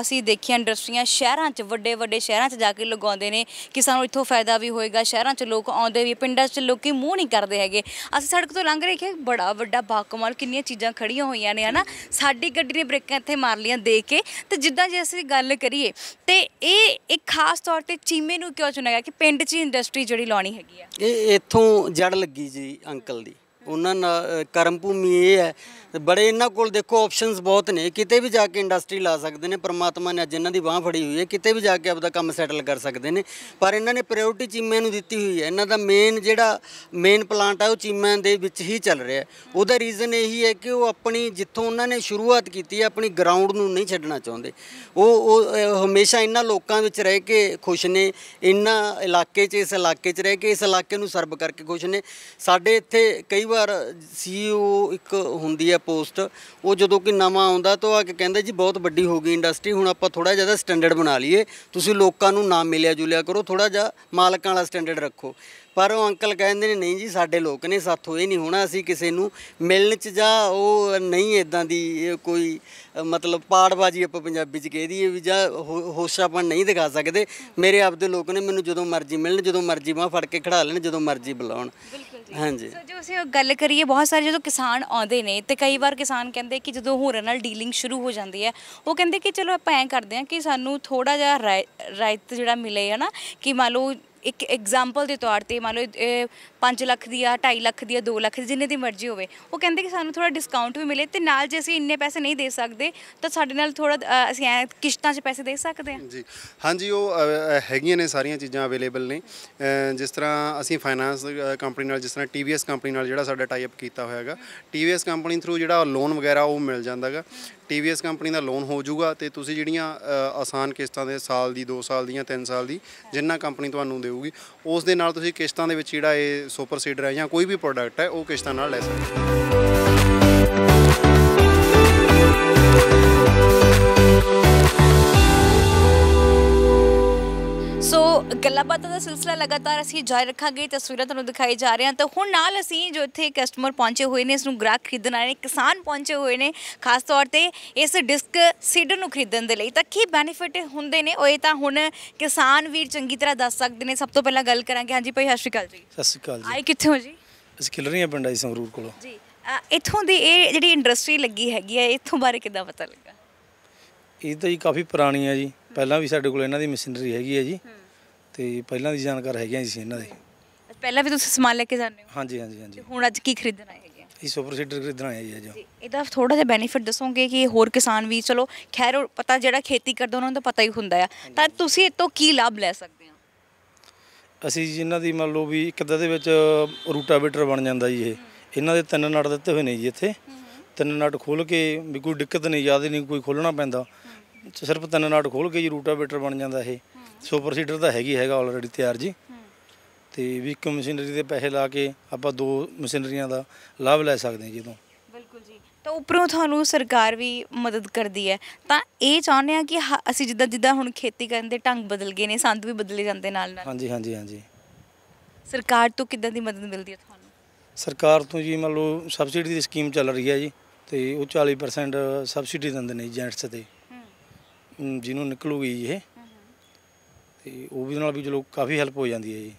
Speaker 1: ਅਸੀਂ ਦੇਖਿਆ ਇੰਡਸਟਰੀਆਂ ਸ਼ਹਿਰਾਂ 'ਚ ਵੱਡੇ ਵੱਡੇ ਸ਼ਹਿਰਾਂ 'ਚ ਜਾ ਕੇ ਲਗਾਉਂਦੇ ਨੇ ਕਿ ਸਾਨੂੰ ਇੱਥੋਂ ਫਾਇਦਾ ਵੀ ਹੋਏਗਾ ਸ਼ਹਿਰਾਂ 'ਚ ਲੋਕ ਆਉਂਦੇ ਵੀ ਪਿੰਡਾਂ 'ਚ ਲੋਕੀ ਮੂੰਹ ਨਹੀਂ ਕਰਦੇ ਹੈਗੇ ਅਸੀਂ ਸੜਕ ਤੋਂ ਲੰਘ ਰਹੇ ਕਿ ਬੜਾ ਵੱਡਾ ਬਾਕਮਾਲ ਕਿੰਨੀਆਂ ਚੀਜ਼ਾਂ ਖੜੀਆਂ ਹੋਈਆਂ ਨੇ ਹਨਾ ਸਾਡੀ ਗੱਡੀ ਨੇ ਬ੍ਰੇਕਾਂ ਇੱਥੇ ਮਾਰ ਲੀਆਂ ਦੇਖ ਕੇ ਤੇ ਜਿੱਦਾਂ ਜੇ ਅਸੀਂ ਗੱਲ ਕਰੀਏ ਤੇ ਇਹ ਇੱਕ ਖਾਸ ਤੌਰ ਤੇ ਚੀਮੇ ਨੂੰ ਕਿਉਂ ਚੁਣਿਆ ਗਿਆ ਕਿ ਪਿੰਡ 'ਚ ਇੰਡਸਟਰੀ ਜਿਹੜੀ ਲਾਉਣੀ ਹੈਗੀ
Speaker 2: ਆ ਇਹ ਇੱਥੋਂ ਜੜ ਲੱਗੀ ਜੀ ਅੰਕਲ ਦੀ ਉਹਨਾਂ ਨਾਲ ਕਰਮ ਭੂਮੀ ਇਹ ਹੈ ਬੜੇ ਇਹਨਾਂ ਕੋਲ ਦੇਖੋ ਆਪਸ਼ਨਸ ਬਹੁਤ ਨੇ ਕਿਤੇ ਵੀ ਜਾ ਕੇ ਇੰਡਸਟਰੀ ਲਾ ਸਕਦੇ ਨੇ ਪਰਮਾਤਮਾ ਨੇ ਅੱਜ ਇਹਨਾਂ ਦੀ ਬਾਹ ਫੜੀ ਹੋਈ ਹੈ ਕਿਤੇ ਵੀ ਜਾ ਕੇ ਆਪਦਾ ਕੰਮ ਸੈਟਲ ਕਰ ਸਕਦੇ ਨੇ ਪਰ ਇਹਨਾਂ ਨੇ ਪ੍ਰਾਇੋਰਟੀ ਚੀਮੇ ਨੂੰ ਦਿੱਤੀ ਹੋਈ ਹੈ ਇਹਨਾਂ ਦਾ ਮੇਨ ਜਿਹੜਾ ਮੇਨ ਪਲਾਂਟ ਹੈ ਉਹ ਚੀਮੇ ਦੇ ਵਿੱਚ ਹੀ ਚੱਲ ਰਿਹਾ ਉਹਦਾ ਰੀਜ਼ਨ ਇਹੀ ਹੈ ਕਿ ਉਹ ਆਪਣੀ ਜਿੱਥੋਂ ਉਹਨਾਂ ਨੇ ਸ਼ੁਰੂਆਤ ਕੀਤੀ ਹੈ ਆਪਣੀ ਗਰਾਊਂਡ ਨੂੰ ਨਹੀਂ ਛੱਡਣਾ ਚਾਹੁੰਦੇ ਉਹ ਉਹ ਹਮੇਸ਼ਾ ਇਹਨਾਂ ਲੋਕਾਂ ਵਿੱਚ ਰਹਿ ਕੇ ਖੁਸ਼ ਨੇ ਇਹਨਾਂ ਇਲਾਕੇ 'ਚ ਇਸ ਇਲਾਕੇ 'ਚ ਰਹਿ ਕੇ ਇਸ ਇਲਾਕੇ ਨੂੰ ਸਰਵ ਕਰਕੇ ਖੁਸ਼ ਨੇ ਸਾਡੇ ਇੱਥੇ ਕਈ ਵਾਰ ਸੀਓ ਇੱਕ ਹੁੰਦੀ ਹੈ ਪੋਸਟ ਉਹ ਜਦੋਂ ਕਿ ਨਵਾਂ ਆਉਂਦਾ ਤਾਂ ਆ ਕੇ ਕਹਿੰਦੇ ਜੀ ਬਹੁਤ ਵੱਡੀ ਹੋ ਗਈ ਇੰਡਸਟਰੀ ਹੁਣ ਆਪਾਂ ਥੋੜਾ ਜਿਹਾ ਸਟੈਂਡਰਡ ਬਣਾ ਲਈਏ ਤੁਸੀਂ ਲੋਕਾਂ ਨੂੰ ਨਾ ਮਿਲਿਆ ਜੁਲਿਆ ਕਰੋ ਥੋੜਾ ਜਿਹਾ ਮਾਲਕਾਂ ਵਾਲਾ ਸਟੈਂਡਰਡ ਰੱਖੋ ਪਰ ਉਹ ਅੰਕਲ ਕਹਿੰਦੇ ਨੇ ਨਹੀਂ ਜੀ ਸਾਡੇ ਲੋਕ ਨੇ ਸਾਥੋਂ ਇਹ ਨਹੀਂ ਹੋਣਾ ਅਸੀਂ ਕਿਸੇ ਨੂੰ ਮਿਲਣ ਚ ਜਾ ਉਹ ਨਹੀਂ ਇਦਾਂ ਦੀ ਕੋਈ ਮਤਲਬ ਪਾੜਬਾਜੀ ਆਪਾਂ ਪੰਜਾਬੀ ਚ ਕਹਿ ਦਈਏ ਵੀ ਜਾ ਹੋਸ਼ਾਪਨ ਨਹੀਂ ਦਿਖਾ ਸਕਦੇ ਮੇਰੇ ਆਪਦੇ ਲੋਕ ਨੇ ਮੈਨੂੰ ਜਦੋਂ ਮਰਜ਼ੀ ਮਿਲਣ ਜਦੋਂ ਮਰਜ਼ੀ ਮਾ ਫੜ ਕੇ ਖੜਾ ਲੈਣ ਜਦੋਂ ਮਰਜ਼ੀ ਬੁਲਾਉਣ ਹਾਂਜੀ
Speaker 1: ਸੋ ਜੋ ਅਸੀਂ ਗੱਲ ਕਰੀਏ ਬਹੁਤ ਸਾਰੇ ਜਦੋਂ ਕਿਸਾਨ ਆਉਂਦੇ ਨੇ ਤੇ ਕਈ ਵਾਰ ਕਿਸਾਨ ਕਹਿੰਦੇ ਕਿ ਜਦੋਂ ਹੋਰਾਂ ਨਾਲ ਡੀਲਿੰਗ ਸ਼ੁਰੂ ਹੋ ਜਾਂਦੀ ਹੈ ਉਹ ਕਹਿੰਦੇ ਕਿ ਚਲੋ ਆਪਾਂ ਐਂ ਕਰਦੇ ਹਾਂ ਕਿ ਸਾਨੂੰ ਥੋੜਾ ਜਿਹਾ ਰਾਇਤ ਜਿਹੜਾ ਮਿਲੇ ਹੈ ਨਾ ਕਿ ਮੰਨ ਲਓ ਇੱਕ ਐਗਜ਼ਾਮਪਲ ਦੇ ਤੌਰ ਤੇ ਮੰਨ ਲਓ 5 ਲੱਖ ਦੀ ਆ 2.5 ਲੱਖ ਦੀ ਆ 2 ਲੱਖ ਦੀ ਜਿੰਨੇ ਦੀ ਮਰਜ਼ੀ ਹੋਵੇ ਉਹ ਕਹਿੰਦੇ ਕਿ ਸਾਨੂੰ ਥੋੜਾ ਡਿਸਕਾਊਂਟ ਵੀ ਮਿਲੇ ਤੇ ਨਾਲ ਜੇ ਅਸੀਂ ਇੰਨੇ ਪੈਸੇ ਨਹੀਂ ਦੇ ਸਕਦੇ ਤਾਂ ਸਾਡੇ ਨਾਲ ਥੋੜਾ ਅਸੀਂ ਕਿਸ਼ਤਾਂ 'ਚ ਪੈਸੇ ਦੇ ਸਕਦੇ ਹਾਂ ਜੀ
Speaker 3: ਹਾਂਜੀ ਉਹ ਹੈਗੀਆਂ ਨੇ ਸਾਰੀਆਂ ਚੀਜ਼ਾਂ ਅਵੇਲੇਬਲ ਨੇ ਜਿਸ ਤਰ੍ਹਾਂ ਅਸੀਂ ਫਾਈਨਾਂਸ ਕੰਪਨੀ ਨਾਲ ਜਿਸ ਤਰ੍ਹਾਂ TVS ਕੰਪਨੀ ਨਾਲ ਜਿਹੜਾ ਸਾਡਾ ਟਾਈ ਅਪ ਕੀਤਾ ਹੋਇਆ ਹੈਗਾ TVS ਕੰਪਨੀ ਥਰੂ ਜਿਹੜਾ ਲੋਨ ਵਗੈਰਾ ਉਹ ਮਿਲ ਜਾਂਦਾਗਾ ਟੀਵੀਐਸ ਕੰਪਨੀ ਦਾ ਲੋਨ ਹੋ ਜਾਊਗਾ ਤੇ ਤੁਸੀਂ ਜਿਹੜੀਆਂ ਆਸਾਨ ਕਿਸ਼ਤਾਂ ਦੇ ਸਾਲ ਦੀ 2 ਸਾਲ ਦੀਆਂ 3 ਸਾਲ ਦੀ ਜਿੰਨਾ ਕੰਪਨੀ ਤੁਹਾਨੂੰ ਦੇਊਗੀ ਉਸ ਦੇ ਨਾਲ ਤੁਸੀਂ ਕਿਸ਼ਤਾਂ ਦੇ ਵਿੱਚ ਜਿਹੜਾ ਇਹ ਸੁਪਰ ਸੀਡਰ ਹੈ ਜਾਂ ਕੋਈ ਵੀ ਪ੍ਰੋਡਕਟ ਹੈ ਉਹ ਕਿਸ਼ਤਾਂ ਨਾਲ ਲੈ ਸਕਦੇ ਹੋ
Speaker 1: ਗੱਲਬਾਤ ਦਾ سلسلہ ਲਗਾਤਾਰ ਅਸੀਂ ਜਾਰੀ ਰੱਖਾਂਗੇ ਤਸਵੀਰਾਂ ਤੁਹਾਨੂੰ ਦਿਖਾਈ ਜਾ ਰਹੀਆਂ ਤਾਂ ਹੁਣ ਨਾਲ ਅਸੀਂ ਜੋ ਇੱਥੇ ਕਸਟਮਰ ਪਹੁੰਚੇ ਹੋਏ ਨੇ ਇਸ ਨੂੰ ਗ੍ਰਾਹਕ ਖਰੀਦਣ ਆਏ ਨੇ ਕਿਸਾਨ ਪਹੁੰਚੇ ਹੋਏ ਨੇ ਖਾਸ ਤੌਰ ਤੇ ਇਸ ਡਿਸਕ ਸੀਡਰ ਨੂੰ ਖਰੀਦਣ ਦੇ ਲਈ ਤਾਂ ਕੀ ਬੈਨੀਫਿਟ ਹੁੰਦੇ ਨੇ ਉਹ ਇਹ ਤਾਂ ਹੁਣ ਕਿਸਾਨ ਵੀਰ ਚੰਗੀ ਤਰ੍ਹਾਂ ਦੱਸ ਸਕਦੇ ਨੇ ਸਭ ਤੋਂ ਪਹਿਲਾਂ ਗੱਲ ਕਰਾਂਗੇ ਹਾਂਜੀ ਭਾਈ ਸਤਿ ਸ਼੍ਰੀ ਅਕਾਲ ਜੀ
Speaker 4: ਸਤਿ ਸ਼੍ਰੀ ਅਕਾਲ ਜੀ ਆਏ ਕਿੱਥੇ ਹੋ ਜੀ ਅਸੀਂ ਕਿਲਰੀਆਂ ਪਿੰਡ ਆਈ ਸੰਗਰੂਰ ਕੋਲੋਂ ਜੀ
Speaker 1: ਇੱਥੋਂ ਦੀ ਇਹ ਜਿਹੜੀ ਇੰਡਸਟਰੀ ਲੱਗੀ ਹੈਗੀ ਹੈ ਇੱਥੋਂ ਬਾਰੇ ਕਿੱਦਾਂ ਪਤਾ ਲੱਗਾ
Speaker 4: ਇਹ ਤਾਂ ਜੀ ਕਾਫੀ ਪੁਰਾਣੀ ਹੈ ਜੀ ਪਹਿਲਾਂ ਵੀ ਸਾਡੇ ਕੋਲ ਇਹਨਾਂ ਦੀ ਮਸ਼ੀਨਰੀ ਹੈਗੀ ਹੈ ਜੀ ਤੇ ਪਹਿਲਾਂ ਦੀ ਜਾਣਕਾਰ ਹੈਗੀਆਂ ਸੀ ਇਹਨਾਂ ਦੇ
Speaker 1: ਪਹਿਲਾਂ ਵੀ ਤੁਸੀਂ ਸਮਾਨ ਲੈ ਕੇ ਜਾਂਦੇ
Speaker 4: ਹੋ ਹਾਂਜੀ ਹਾਂਜੀ ਹਾਂਜੀ
Speaker 1: ਹੁਣ ਅੱਜ ਕੀ ਖਰੀਦਣ ਹੈਗੇ
Speaker 4: ਆ ਇਹ ਸੁਪਰ ਸੀਡਰ ਖਰੀਦਣ ਆਏ ਹੈ ਜੀ ਜੋ
Speaker 1: ਇਹਦਾ ਥੋੜਾ ਜਿਹਾ ਬੈਨੀਫਿਟ ਦੱਸੋਗੇ ਕਿ ਹੋਰ ਕਿਸਾਨ ਵੀ ਚਲੋ ਖੈਰ ਪਤਾ ਜਿਹੜਾ ਖੇਤੀ ਕਰਦਾ ਉਹਨਾਂ ਨੂੰ ਤਾਂ ਪਤਾ ਹੀ ਹੁੰਦਾ ਆ ਤਾਂ ਤੁਸੀਂ ਇਤੋਂ ਕੀ ਲਾਭ ਲੈ ਸਕਦੇ
Speaker 4: ਹੋ ਅਸੀਂ ਜਿਨ੍ਹਾਂ ਦੀ ਮੰਨ ਲਓ ਵੀ ਇੱਕ ਦੇ ਵਿੱਚ ਰੂਟਾਵੇਟਰ ਬਣ ਜਾਂਦਾ ਜੀ ਇਹ ਇਹਨਾਂ ਦੇ ਤਿੰਨ ਨਟ ਦਿੱਤੇ ਹੋਏ ਨੇ ਜੀ ਇੱਥੇ ਤਿੰਨ ਨਟ ਖੋਲ ਕੇ ਵੀ ਕੋਈ ਦਿੱਕਤ ਨਹੀਂ ਜ਼ਿਆਦਾ ਨਹੀਂ ਕੋਈ ਖੋਲਣਾ ਪੈਂਦਾ ਸਿਰਫ ਤਿੰਨ ਨਟ ਖੋਲ ਕੇ ਜੀ ਰੂਟਾਵੇਟਰ ਬਣ ਜਾਂਦਾ ਇਹ ਸੁਪਰ ਸੀਡਰ ਤਾਂ ਹੈਗੀ ਹੈਗਾ ਆਲਰੇਡੀ ਤਿਆਰ ਜੀ ਤੇ ਵੀ ਇੱਕ ਮਸ਼ੀਨਰੀ ਦੇ ਪੈਸੇ ਲਾ ਕੇ ਆਪਾਂ ਦੋ ਮਸ਼ੀਨਰੀਆਂ ਦਾ ਲਾਭ ਲੈ ਸਕਦੇ ਹਾਂ ਜਦੋਂ ਬਿਲਕੁਲ
Speaker 1: ਜੀ ਤਾਂ ਉੱਪਰੋਂ ਤੁਹਾਨੂੰ ਸਰਕਾਰ ਵੀ ਮਦਦ ਕਰਦੀ ਹੈ ਤਾਂ ਇਹ ਚਾਹੁੰਦੇ ਆ ਕਿ ਅਸੀਂ ਜਿੱਦਾਂ ਜਿੱਦਾਂ ਹੁਣ ਖੇਤੀ ਕਰਨ ਦੇ ਢੰਗ ਬਦਲ ਗਏ ਨੇ ਸੰਦ ਵੀ ਬਦਲੇ ਜਾਂਦੇ ਨਾਲ ਨਾਲ
Speaker 4: ਹਾਂਜੀ ਹਾਂਜੀ ਹਾਂਜੀ
Speaker 1: ਸਰਕਾਰ ਤੋਂ ਕਿੱਦਾਂ ਦੀ ਮਦਦ ਮਿਲਦੀ ਹੈ ਤੁਹਾਨੂੰ
Speaker 4: ਸਰਕਾਰ ਤੋਂ ਜੀ ਮੰਨ ਲਓ ਸਬਸਿਡੀ ਦੀ ਸਕੀਮ ਚੱਲ ਰਹੀ ਹੈ ਜੀ ਤੇ ਉਹ 40% ਸਬਸਿਡੀ ਦਿੰਦੇ ਨੇ ਜੈਂਟਸ ਤੇ ਹੂੰ, ਜਿਹਨੂੰ ਨਿਕਲੂਗੀ ਜੀ ਇਹ ਤੇ ਉਹ ਵੀ ਨਾਲ ਵੀ ਜਲੋ ਕਾਫੀ ਹੈਲਪ ਹੋ ਜਾਂਦੀ ਹੈ ਜੀ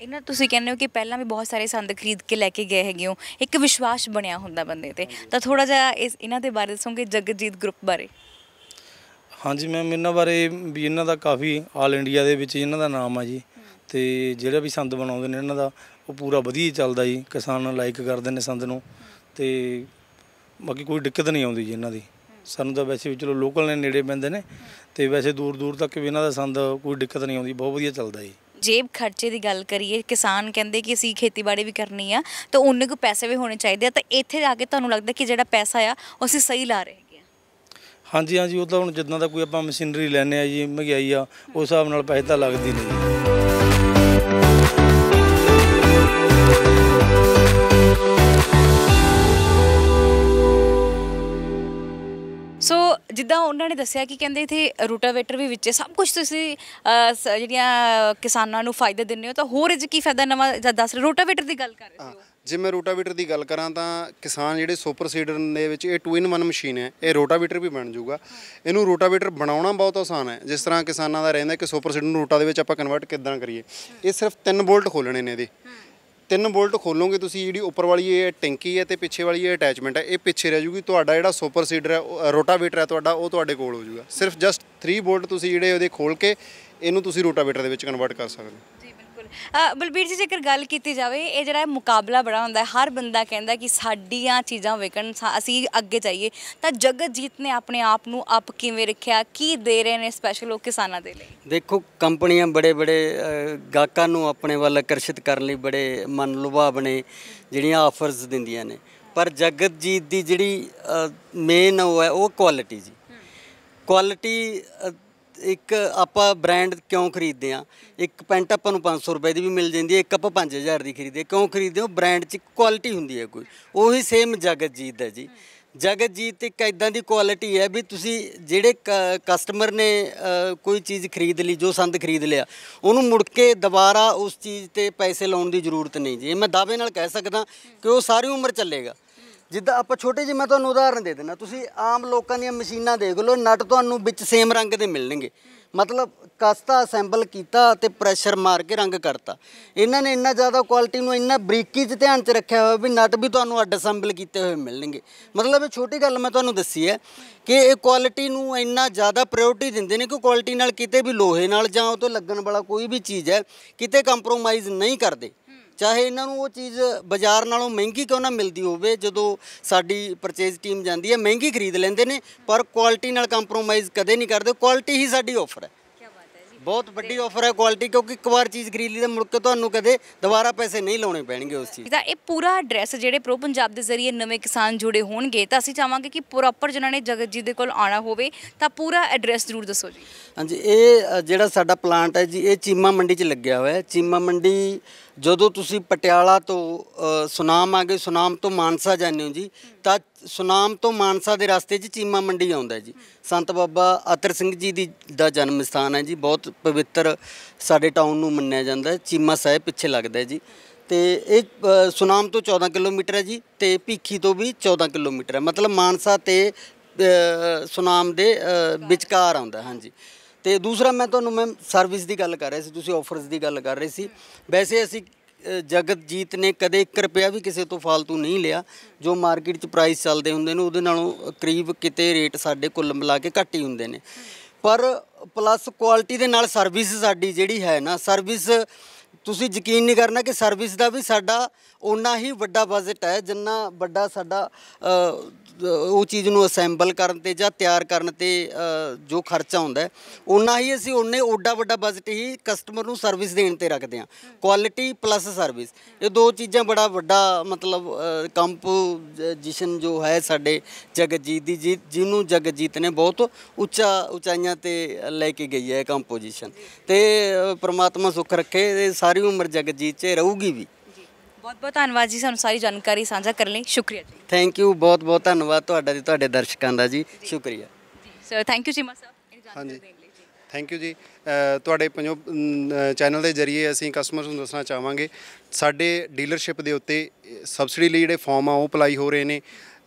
Speaker 1: ਇਹਨਾਂ ਤੁਸੀਂ ਕਹਿੰਦੇ ਹੋ ਕਿ ਪਹਿਲਾਂ ਵੀ ਬਹੁਤ ਸਾਰੇ ਸੰਦ ਖਰੀਦ ਕੇ ਲੈ ਕੇ ਗਏ ਹੈਗੇ ਹੋ ਇੱਕ ਵਿਸ਼ਵਾਸ ਬਣਿਆ ਹੁੰਦਾ ਬੰਦੇ ਤੇ ਤਾਂ ਥੋੜਾ ਜਿਹਾ ਇਸ ਇਹਨਾਂ ਦੇ ਬਾਰੇ ਦੱਸੋਗੇ ਜਗਜੀਤ ਗਰੁੱਪ ਬਾਰੇ
Speaker 4: ਹਾਂਜੀ ਮੈਂ ਇਹਨਾਂ ਬਾਰੇ ਵੀ ਇਹਨਾਂ ਦਾ ਕਾਫੀ ਆਲ ਇੰਡੀਆ ਦੇ ਵਿੱਚ ਇਹਨਾਂ ਦਾ ਨਾਮ ਆ ਜੀ ਤੇ ਜਿਹੜਾ ਵੀ ਸੰਦ ਬਣਾਉਂਦੇ ਨੇ ਇਹਨਾਂ ਦਾ ਉਹ ਪੂਰਾ ਵਧੀਆ ਚੱਲਦਾ ਜੀ ਕਿਸਾਨ ਲਾਈਕ ਕਰਦੇ ਨੇ ਸੰਦ ਨੂੰ ਤੇ ਬਾਕੀ ਕੋਈ ਦਿੱਕਤ ਨਹੀਂ ਆਉਂਦੀ ਜੀ ਇਹਨਾਂ ਦੀ ਸਾਨੂੰ ਤਾਂ ਵੈਸੇ ਵੀ ਚਲੋ ਲੋਕਲ ਨੇ ਨੇੜੇ ਪੈਂਦੇ ਨੇ ਤੇ ਵੈਸੇ ਦੂਰ ਦੂਰ ਤੱਕ ਵੀ ਇਹਨਾਂ ਦਾ ਸੰਦ ਕੋਈ ਦਿੱਕਤ ਨਹੀਂ ਆਉਂਦੀ ਬਹੁਤ ਵਧੀਆ ਚੱਲਦਾ ਜੀ
Speaker 1: ਜੇਬ ਖਰਚੇ ਦੀ ਗੱਲ ਕਰੀਏ ਕਿਸਾਨ ਕਹਿੰਦੇ ਕਿ ਅਸੀਂ ਖੇਤੀਬਾੜੀ ਵੀ ਕਰਨੀ ਆ ਤਾਂ ਉਹਨੇ ਕੋ ਪੈਸੇ ਵੀ ਹੋਣੇ ਚਾਹੀਦੇ ਆ ਤਾਂ ਇੱਥੇ ਜਾ ਕੇ ਤੁਹਾਨੂੰ ਲੱਗਦਾ ਕਿ ਜਿਹੜਾ ਪੈਸਾ ਆ ਉਹ ਅਸੀਂ ਸਹੀ ਲਾ ਰਹੇ
Speaker 4: ਹਾਂਜੀ ਹਾਂਜੀ ਉਹ ਤਾਂ ਹੁਣ ਜਿੱਦਾਂ ਦਾ ਕੋਈ ਆਪਾਂ ਮਸ਼ੀਨਰੀ ਲੈਣੇ ਆ ਜੀ ਮਹਿੰਗਾਈ ਆ ਉਸ ਹਿਸਾਬ ਨਾਲ ਪੈਸੇ ਤਾਂ ਲੱਗਦੀ ਨਹੀਂ
Speaker 1: ਜਿੱਦਾਂ ਉਹਨਾਂ ਨੇ ਦੱਸਿਆ ਕਿ ਕਹਿੰਦੇ ਇਥੇ ਰੋਟਾਵੇਟਰ ਵੀ ਵਿੱਚ ਸਭ ਕੁਝ ਤੁਸੀਂ ਜਿਹੜੀਆਂ ਕਿਸਾਨਾਂ ਨੂੰ ਫਾਇਦਾ ਦਿੰਦੇ ਹੋ ਤਾਂ ਹੋਰ ਇਹ ਕੀ ਫਾਇਦਾ ਨਵਾਂ ਜਾਂ ਦੱਸ ਰਹੇ ਰੋਟਾਵੇਟਰ ਦੀ ਗੱਲ ਕਰ ਰਹੇ
Speaker 3: ਹੋ ਜੇ ਮੈਂ ਰੋਟਾਵੀਟਰ ਦੀ ਗੱਲ ਕਰਾਂ ਤਾਂ ਕਿਸਾਨ ਜਿਹੜੇ ਸੁਪਰ ਸੀਡਰ ਦੇ ਵਿੱਚ ਇਹ 2 ਇਨ 1 ਮਸ਼ੀਨ ਹੈ ਇਹ ਰੋਟਾਵੀਟਰ ਵੀ ਬਣ ਜਾਊਗਾ ਇਹਨੂੰ ਰੋਟਾਵੀਟਰ ਬਣਾਉਣਾ ਬਹੁਤ ਆਸਾਨ ਹੈ ਜਿਸ ਤਰ੍ਹਾਂ ਕਿਸਾਨਾਂ ਦਾ ਰਹਿੰਦਾ ਕਿ ਸੁਪਰ ਸੀਡਰ ਨੂੰ ਰੋਟਾ ਦੇ ਵਿੱਚ ਆਪਾਂ ਕਨਵਰਟ ਕਿੱਦਾਂ ਕਰੀਏ ਇਹ ਸਿਰਫ 3 ਬੋਲਟ ਖੋਲਣੇ ਨੇ ਇਹਦੇ ਤਿੰਨ ਬੋਲਟ ਖੋਲੋਗੇ ਤੁਸੀਂ ਜਿਹੜੀ ਉੱਪਰ ਵਾਲੀ ਇਹ ਟੈਂਕੀ ਹੈ ਤੇ ਪਿੱਛੇ ਵਾਲੀ ਇਹ ਅਟੈਚਮੈਂਟ ਹੈ ਇਹ ਪਿੱਛੇ ਰਹਿ ਜੂਗੀ ਤੁਹਾਡਾ ਜਿਹੜਾ ਸੁਪਰ ਸੀਡਰ ਹੈ ਰੋਟਾਵੇਟਰ ਹੈ ਤੁਹਾਡਾ ਉਹ ਤੁਹਾਡੇ ਕੋਲ ਹੋ ਜੂਗਾ ਸਿਰਫ ਜਸਟ 3 ਬੋਲਟ ਤੁਸੀਂ ਜਿਹੜੇ ਉਹਦੇ ਖੋਲ ਕੇ ਇਹਨੂੰ ਤੁਸੀਂ ਰੋਟਾਵੇਟਰ ਦੇ ਵਿੱਚ ਕਨਵਰਟ ਕਰ ਸਕਦੇ ਹੋ
Speaker 1: ਬਿਲਕੁਲ ਬਲਬੀਰ ਜੀ ਜੇਕਰ ਗੱਲ ਕੀਤੀ ਜਾਵੇ ਇਹ ਜਿਹੜਾ ਇਹ ਮੁਕਾਬਲਾ ਬੜਾ ਹੁੰਦਾ ਹੈ ਹਰ ਬੰਦਾ ਕਹਿੰਦਾ ਕਿ ਸਾਡੀਆਂ ਚੀਜ਼ਾਂ ਵਿਕਣ ਸਾ- ਅਸੀਂ ਅੱਗੇ ਜਾਈਏ ਤਾਂ ਜਗਤਜੀਤ ਨੇ ਆਪਣੇ ਆਪ ਨੂੰ ਅਪ ਕਿਵੇਂ ਰੱਖਿਆ ਕੀ ਦੇ ਰਹੇ ਨੇ ਸਪੈਸ਼ਲ ਉਹ ਕਿਸਾਨਾਂ ਦੇ ਲਈ
Speaker 2: ਦੇਖੋ ਕੰਪਨੀਆਂ ਬੜੇ ਬੜੇ ਗਾਹਕਾਂ ਨੂੰ ਆਪਣੇ ਵੱਲ ਆਕਰਸ਼ਿਤ ਕਰਨ ਲਈ ਬੜੇ ਮਨ ਲੁਭਾਵਣੇ ਜਿਹੜੀਆਂ ਆਫਰਸ ਦਿੰਦੀਆਂ ਨੇ ਪਰ ਜਗਤਜੀਤ ਦੀ ਜਿਹੜੀ ਮੇਨ ਉਹ ਹੈ ਉਹ ਕੁਆਲਿਟੀ ਜੀ ਕੁਆਲਿਟੀ ਇੱਕ ਆਪਾਂ ਬ੍ਰਾਂਡ ਕਿਉਂ ਖਰੀਦਦੇ ਆ ਇੱਕ ਪੈਂਟ ਆਪਾਂ ਨੂੰ 500 ਰੁਪਏ ਦੀ ਵੀ ਮਿਲ ਜਾਂਦੀ ਹੈ ਇੱਕ ਆਪਾਂ 5000 ਦੀ ਖਰੀਦਦੇ ਕਿਉਂ ਖਰੀਦਦੇ ਹੋ ਬ੍ਰਾਂਡ 'ਚ ਕੁਆਲਿਟੀ ਹੁੰਦੀ ਹੈ ਕੋਈ ਉਹੀ ਸੇਮ ਜਗਤਜੀਤ ਹੈ ਜੀ ਜਗਤਜੀਤ ਇੱਕ ਐਦਾਂ ਦੀ ਕੁਆਲਿਟੀ ਹੈ ਵੀ ਤੁਸੀਂ ਜਿਹੜੇ ਕਸਟਮਰ ਨੇ ਕੋਈ ਚੀਜ਼ ਖਰੀਦ ਲਈ ਜੋ ਸੰਦ ਖਰੀਦ ਲਿਆ ਉਹਨੂੰ ਮੁੜ ਕੇ ਦੁਬਾਰਾ ਉਸ ਚੀਜ਼ ਤੇ ਪੈਸੇ ਲਾਉਣ ਦੀ ਜ਼ਰੂਰਤ ਨਹੀਂ ਜੀ ਮੈਂ ਦਾਅਵੇ ਨਾਲ ਕਹਿ ਸਕਦਾ ਕਿ ਉਹ ਸਾਰੀ ਉਮਰ ਚੱਲੇਗਾ ਜਿੱਦਾਂ ਆਪਾਂ ਛੋਟੇ ਜਿਹੇ ਮੈਂ ਤੁਹਾਨੂੰ ਉਦਾਹਰਨ ਦੇ ਦਿੰਦਾ ਤੁਸੀਂ ਆਮ ਲੋਕਾਂ ਦੀਆਂ ਮਸ਼ੀਨਾਂ ਦੇਖ ਲਓ ਨਟ ਤੁਹਾਨੂੰ ਵਿੱਚ ਸੇਮ ਰੰਗ ਦੇ ਮਿਲਣਗੇ ਮਤਲਬ ਕਸਤਾ ਅਸੈਂਬਲ ਕੀਤਾ ਤੇ ਪ੍ਰੈਸ਼ਰ ਮਾਰ ਕੇ ਰੰਗ ਕਰਤਾ ਇਹਨਾਂ ਨੇ ਇੰਨਾ ਜ਼ਿਆਦਾ ਕੁਆਲਿਟੀ ਨੂੰ ਇੰਨਾ ਬਰੀਕੀ 'ਚ ਧਿਆਨ 'ਚ ਰੱਖਿਆ ਹੋਇਆ ਵੀ ਨਟ ਵੀ ਤੁਹਾਨੂੰ ਅੱਡ ਅਸੈਂਬਲ ਕੀਤੇ ਹੋਏ ਮਿਲਣਗੇ ਮਤਲਬ ਇਹ ਛੋਟੀ ਗੱਲ ਮੈਂ ਤੁਹਾਨੂੰ ਦੱਸੀ ਹੈ ਕਿ ਇਹ ਕੁਆਲਿਟੀ ਨੂੰ ਇੰਨਾ ਜ਼ਿਆਦਾ ਪ੍ਰਾਇੋਰਟੀ ਦਿੰਦੇ ਨੇ ਕਿ ਕੁਆਲਿਟੀ ਨਾਲ ਕਿਤੇ ਵੀ ਲੋਹੇ ਨਾਲ ਜਾਂ ਉਹ ਤੋਂ ਲੱਗਣ ਵਾਲਾ ਕੋਈ ਵੀ ਚੀਜ਼ ਹੈ ਕਿਤੇ ਕੰਪਰੋਮਾਈਜ਼ ਨਹੀਂ ਕਰਦੇ ਚਾਹੇ ਇਹਨਾਂ ਨੂੰ ਉਹ ਚੀਜ਼ ਬਾਜ਼ਾਰ ਨਾਲੋਂ ਮਹਿੰਗੀ ਕਿਉਂ ਨਾ ਮਿਲਦੀ ਹੋਵੇ ਜਦੋਂ ਸਾਡੀ ਪਰਚੇਜ਼ ਟੀਮ ਜਾਂਦੀ ਹੈ ਮਹਿੰਗੀ ਖਰੀਦ ਲੈਂਦੇ ਨੇ ਪਰ ਕੁਆਲਿਟੀ ਨਾਲ ਕੰਪਰੋਮਾਈਜ਼ ਕਦੇ ਨਹੀਂ ਕਰਦੇ ਕੁਆਲਿਟੀ ਹੀ ਸਾਡੀ ਆਫਰ ਹੈ ਬਹੁਤ ਵੱਡੀ ਆਫਰ ਹੈ ਕੁਆਲਿਟੀ ਕਿਉਂਕਿ ਇੱਕ ਵਾਰ ਚੀਜ਼ ਖਰੀਦ ਲਈ ਤਾਂ ਮੁੜ ਕੇ ਤੁਹਾਨੂੰ ਕਦੇ ਦੁਬਾਰਾ ਪੈਸੇ ਨਹੀਂ ਲਾਉਣੇ ਪੈਣਗੇ ਉਸ ਚੀਜ਼
Speaker 1: ਦਾ ਇਹ ਪੂਰਾ ਐਡਰੈਸ ਜਿਹੜੇ ਪ੍ਰੋ ਪੰਜਾਬ ਦੇ ਜ਼ਰੀਏ ਨਵੇਂ ਕਿਸਾਨ ਜੁੜੇ ਹੋਣਗੇ ਤਾਂ ਅਸੀਂ ਚਾਹਾਂਗੇ ਕਿ ਪ੍ਰੋਪਰ ਜਿਨ੍ਹਾਂ ਨੇ ਜਗਤ ਜੀ ਦੇ ਕੋਲ ਆਣਾ ਹੋਵੇ ਤਾਂ ਪੂਰਾ ਐਡਰੈਸ ਜ਼ਰੂਰ ਦੱਸੋ ਜੀ
Speaker 2: ਹਾਂਜੀ ਇਹ ਜਿਹੜਾ ਸਾਡਾ ਪਲਾਂਟ ਹੈ ਜੀ ਇਹ ਚੀਮਾ ਮੰਡੀ 'ਚ ਲੱਗਿਆ ਹੋਇਆ ਹੈ ਚੀਮਾ ਮੰਡੀ ਜਦੋਂ ਤੁਸੀਂ ਪਟਿਆਲਾ ਤੋਂ ਸੁਨਾਮ ਆ ਗਏ ਸੁਨਾਮ ਤੋਂ ਮਾਨਸਾ ਜਾਂਦੇ ਹੋ ਜੀ ਤਾਂ ਸੁਨਾਮ ਤੋਂ ਮਾਨਸਾ ਦੇ ਰਸਤੇ 'ਚ ਚੀਮਾ ਮੰਡੀ ਆਉਂਦਾ ਜੀ ਸੰਤ ਬਾਬਾ ਅਤਰ ਸਿੰਘ ਜੀ ਦੀ ਦਾ ਜਨਮ ਸਥਾਨ ਹੈ ਜੀ ਬਹੁਤ ਪਵਿੱਤਰ ਸਾਡੇ ਟਾਊਨ ਨੂੰ ਮੰਨਿਆ ਜਾਂਦਾ ਚੀਮਾ ਸਾਹਿਬ ਪਿੱਛੇ ਲੱਗਦਾ ਜੀ ਤੇ ਇਹ ਸੁਨਾਮ ਤੋਂ 14 ਕਿਲੋਮੀਟਰ ਹੈ ਜੀ ਤੇ ਭੀਖੀ ਤੋਂ ਵੀ 14 ਕਿਲੋਮੀਟਰ ਹੈ ਮਤਲਬ ਮਾਨਸਾ ਤੇ ਸੁਨਾਮ ਦੇ ਵਿਚਕਾਰ ਆਉਂਦਾ ਹਾਂਜੀ ਤੇ ਦੂਸਰਾ ਮੈਂ ਤੁਹਾਨੂੰ ਮੈਂ ਸਰਵਿਸ ਦੀ ਗੱਲ ਕਰ ਰਿਹਾ ਸੀ ਤੁਸੀਂ ਆਫਰਸ ਦੀ ਗੱਲ ਕਰ ਰਹੇ ਸੀ ਵੈਸੇ ਅਸੀਂ ਜਗਤਜੀਤ ਨੇ ਕਦੇ 1 ਰੁਪਿਆ ਵੀ ਕਿਸੇ ਤੋਂ ਫालतू ਨਹੀਂ ਲਿਆ ਜੋ ਮਾਰਕੀਟ 'ਚ ਪ੍ਰਾਈਸ ਚੱਲਦੇ ਹੁੰਦੇ ਨੇ ਉਹਦੇ ਨਾਲੋਂ ਕਰੀਬ ਕਿਤੇ ਰੇਟ ਸਾਡੇ ਕੁੱਲ ਮਿਲਾ ਕੇ ਘੱਟ ਹੀ ਹੁੰਦੇ ਨੇ ਪਰ ਪਲੱਸ ਕੁਆਲਿਟੀ ਦੇ ਨਾਲ ਸਰਵਿਸ ਸਾਡੀ ਜਿਹੜੀ ਹੈ ਨਾ ਸਰਵਿਸ ਤੁਸੀਂ ਯਕੀਨ ਨਹੀਂ ਕਰਨਾ ਕਿ ਸਰਵਿਸ ਦਾ ਵੀ ਸਾਡਾ ਓਨਾ ਹੀ ਵੱਡਾ ਬਜਟ ਹੈ ਜਿੰਨਾ ਵੱਡਾ ਸਾਡਾ ਉਹ ਚੀਜ਼ ਨੂੰ ਅਸੈਂਬਲ ਕਰਨ ਤੇ ਜਾਂ ਤਿਆਰ ਕਰਨ ਤੇ ਜੋ ਖਰਚਾ ਹੁੰਦਾ ਉਹਨਾਂ ਹੀ ਅਸੀਂ ਉਹਨੇ ਓਡਾ ਵੱਡਾ ਬਜਟ ਹੀ ਕਸਟਮਰ ਨੂੰ ਸਰਵਿਸ ਦੇਣ ਤੇ ਰੱਖਦੇ ਆ ਕੁਆਲਿਟੀ ਪਲੱਸ ਸਰਵਿਸ ਇਹ ਦੋ ਚੀਜ਼ਾਂ ਬੜਾ ਵੱਡਾ ਮਤਲਬ ਕੰਪੋਜੀਸ਼ਨ ਜੋ ਹੈ ਸਾਡੇ ਜਗਜੀਤ ਦੀ ਜਿਹਨੂੰ ਜਗਜੀਤ ਨੇ ਬਹੁਤ ਉੱਚਾ ਉਚਾਈਆਂ ਤੇ ਲੈ ਕੇ ਗਈ ਹੈ ਕੰਪੋਜੀਸ਼ਨ ਤੇ ਪ੍ਰਮਾਤਮਾ ਸੁੱਖ ਰੱਖੇ ਸਾਰੀ ਉਮਰ ਜਗਜੀਤ 'ਚ ਰਹੂਗੀ ਵੀ
Speaker 1: ਬਹੁਤ ਬਹੁਤ ਧੰਨਵਾਦ ਜੀ ਸਾਨੂੰ ਸਾਰੀ ਜਾਣਕਾਰੀ ਸਾਂਝਾ ਕਰਨ ਲਈ ਸ਼ੁਕਰੀਆ ਜੀ
Speaker 2: ਥੈਂਕ ਯੂ ਬਹੁਤ ਬਹੁਤ ਧੰਨਵਾਦ ਤੁਹਾਡਾ ਤੇ ਤੁਹਾਡੇ ਦਰਸ਼ਕਾਂ ਦਾ ਜੀ ਸ਼ੁਕਰੀਆ
Speaker 1: sir thank you Cheema Sahib
Speaker 2: ਹਾਂਜੀ ਥੈਂਕ ਯੂ ਜੀ ਤੁਹਾਡੇ
Speaker 3: ਪੰਜੋ ਚੈਨਲ ਦੇ ਜਰੀਏ ਅਸੀਂ ਕਸਟਮਰਸ ਨੂੰ ਦੱਸਣਾ ਚਾਹਾਂਗੇ ਸਾਡੇ ਡੀਲਰਸ਼ਿਪ ਦੇ ਉੱਤੇ ਸਬਸਿਡੀ ਲਈ ਜਿਹੜੇ ਫਾਰਮ ਆ ਉਹ ਅਪਲਾਈ ਹੋ ਰਹੇ ਨੇ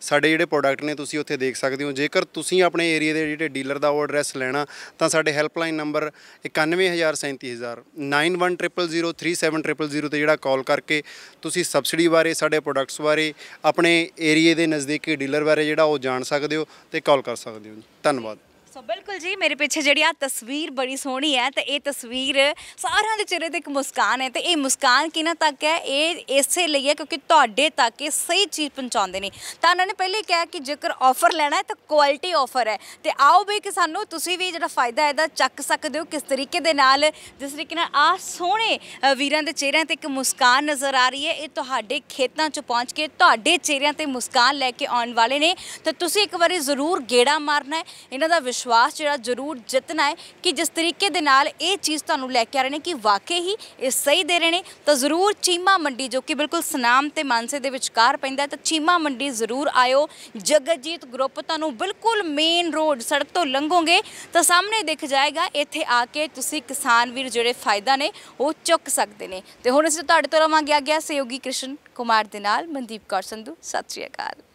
Speaker 3: ਸਾਡੇ ਜਿਹੜੇ ਪ੍ਰੋਡਕਟ ਨੇ ਤੁਸੀਂ ਉੱਥੇ ਦੇਖ ਸਕਦੇ ਹੋ ਜੇਕਰ ਤੁਸੀਂ ਆਪਣੇ ਏਰੀਆ ਦੇ ਜਿਹੜੇ ਡੀਲਰ ਦਾ ਉਹ ਐਡਰੈਸ ਲੈਣਾ ਤਾਂ ਸਾਡੇ ਹੈਲਪਲਾਈਨ ਨੰਬਰ 91000 9100037000 ਤੇ ਜਿਹੜਾ ਕਾਲ ਕਰਕੇ ਤੁਸੀਂ ਸਬਸਿਡੀ ਬਾਰੇ ਸਾਡੇ ਪ੍ਰੋਡਕਟਸ ਬਾਰੇ ਆਪਣੇ ਏਰੀਆ ਦੇ ਨਜ਼ਦੀਕੀ ਡੀਲਰ ਬਾਰੇ ਜਿਹੜਾ ਉਹ ਜਾਣ ਸਕਦੇ ਹੋ ਤੇ ਕਾਲ ਕਰ ਸਕਦੇ ਹੋ ਜੀ ਧੰਨਵਾਦ
Speaker 1: ਸੋ ਬਿਲਕੁਲ ਜੀ ਮੇਰੇ ਪਿੱਛੇ ਜਿਹੜੀ ਆ ਤਸਵੀਰ ਬੜੀ ਸੋਹਣੀ ਹੈ ਤੇ ਇਹ ਤਸਵੀਰ ਸਾਰਿਆਂ ਦੇ ਚਿਹਰੇ ਤੇ ਇੱਕ ਮੁਸਕਾਨ ਹੈ ਤੇ ਇਹ ਮੁਸਕਾਨ ਕਿਨਾਂ ਤੱਕ ਹੈ ਇਹ ਇਸੇ ਲਈ ਹੈ ਕਿਉਂਕਿ ਤੁਹਾਡੇ ਤੱਕ ਇਹ ਸਹੀ ਚੀਜ਼ ਪਹੁੰਚਾਉਂਦੇ ਨੇ ਤਾਂ ਉਹਨਾਂ ਨੇ ਪਹਿਲੇ ਕਿਹਾ ਕਿ ਜੇਕਰ ਆਫਰ ਲੈਣਾ ਹੈ ਤਾਂ ਕੁਆਲਿਟੀ ਆਫਰ ਹੈ ਤੇ ਆਓ ਬਈ ਕਿ ਸਾਨੂੰ ਤੁਸੀਂ ਵੀ ਜਿਹੜਾ ਫਾਇਦਾ ਇਹਦਾ ਚੱਕ ਸਕਦੇ ਹੋ ਕਿਸ ਤਰੀਕੇ ਦੇ ਨਾਲ ਜਿਸ ਤਰੀਕੇ ਨਾਲ ਆ ਸੋਹਣੇ ਵੀਰਾਂ ਦੇ ਚਿਹਰਿਆਂ ਤੇ ਇੱਕ ਮੁਸਕਾਨ ਨਜ਼ਰ ਆ ਰਹੀ ਹੈ ਇਹ ਤੁਹਾਡੇ ਖੇਤਾਂ 'ਚ ਪਹੁੰਚ ਕੇ ਤੁਹਾਡੇ ਚਿਹਰਿਆਂ ਤੇ ਮੁਸਕਾਨ ਲੈ ਕੇ ਆਉਣ ਵਾਲੇ ਨੇ ਤਾਂ ਤੁਸੀਂ ਇੱਕ ਵਾਰੀ ਜ਼ਰੂਰ ਗੇੜਾ ਮਾਰਨਾ ਹੈ ਇਹਨਾਂ ਦਾ ਵਿਸ਼ਵਾਸ ਵਿਸ਼ਵਾਸ ਜਿਹੜਾ ਜ਼ਰੂਰ ਜਿੱਤਣਾ ਹੈ ਕਿ ਜਿਸ ਤਰੀਕੇ ਦੇ ਨਾਲ ਇਹ ਚੀਜ਼ ਤੁਹਾਨੂੰ ਲੈ ਕੇ ਆ ਰਹੇ ਨੇ ਕਿ ਵਾਕਈ ਹੀ ਇਹ ਸਹੀ ਦੇ ਰਹੇ ਨੇ ਤਾਂ ਜ਼ਰੂਰ ਚੀਮਾ ਮੰਡੀ ਜੋ ਕਿ ਬਿਲਕੁਲ ਸਨਾਮ ਤੇ ਮਾਨਸੇ ਦੇ ਵਿਚਕਾਰ ਪੈਂਦਾ ਤਾਂ ਚੀਮਾ ਮੰਡੀ ਜ਼ਰੂਰ ਆਇਓ ਜਗਜੀਤ ਗਰੁੱਪ ਤੁਹਾਨੂੰ ਬਿਲਕੁਲ ਮੇਨ ਰੋਡ ਸੜਕ ਤੋਂ ਲੰਘੋਗੇ ਤਾਂ ਸਾਹਮਣੇ ਦਿਖ ਜਾਏਗਾ ਇੱਥੇ ਆ ਕੇ ਤੁਸੀਂ ਕਿਸਾਨ ਵੀਰ ਜਿਹੜੇ ਫਾਇਦਾ ਨੇ ਉਹ ਚੁੱਕ ਸਕਦੇ ਨੇ ਤੇ ਹੁਣ ਅਸੀਂ ਤੁਹਾਡੇ ਤੋਂ ਰਵਾਂਗੇ ਆ ਗਿਆ ਸਹਿਯੋਗੀ ਕ੍ਰਿਸ਼ਨ ਕੁਮਾਰ ਦੇ ਨਾਲ ਮਨਦੀਪ ਕੌਰ ਸੰਧੂ ਸਤਿ ਸ਼੍ਰੀ ਅਕਾਲ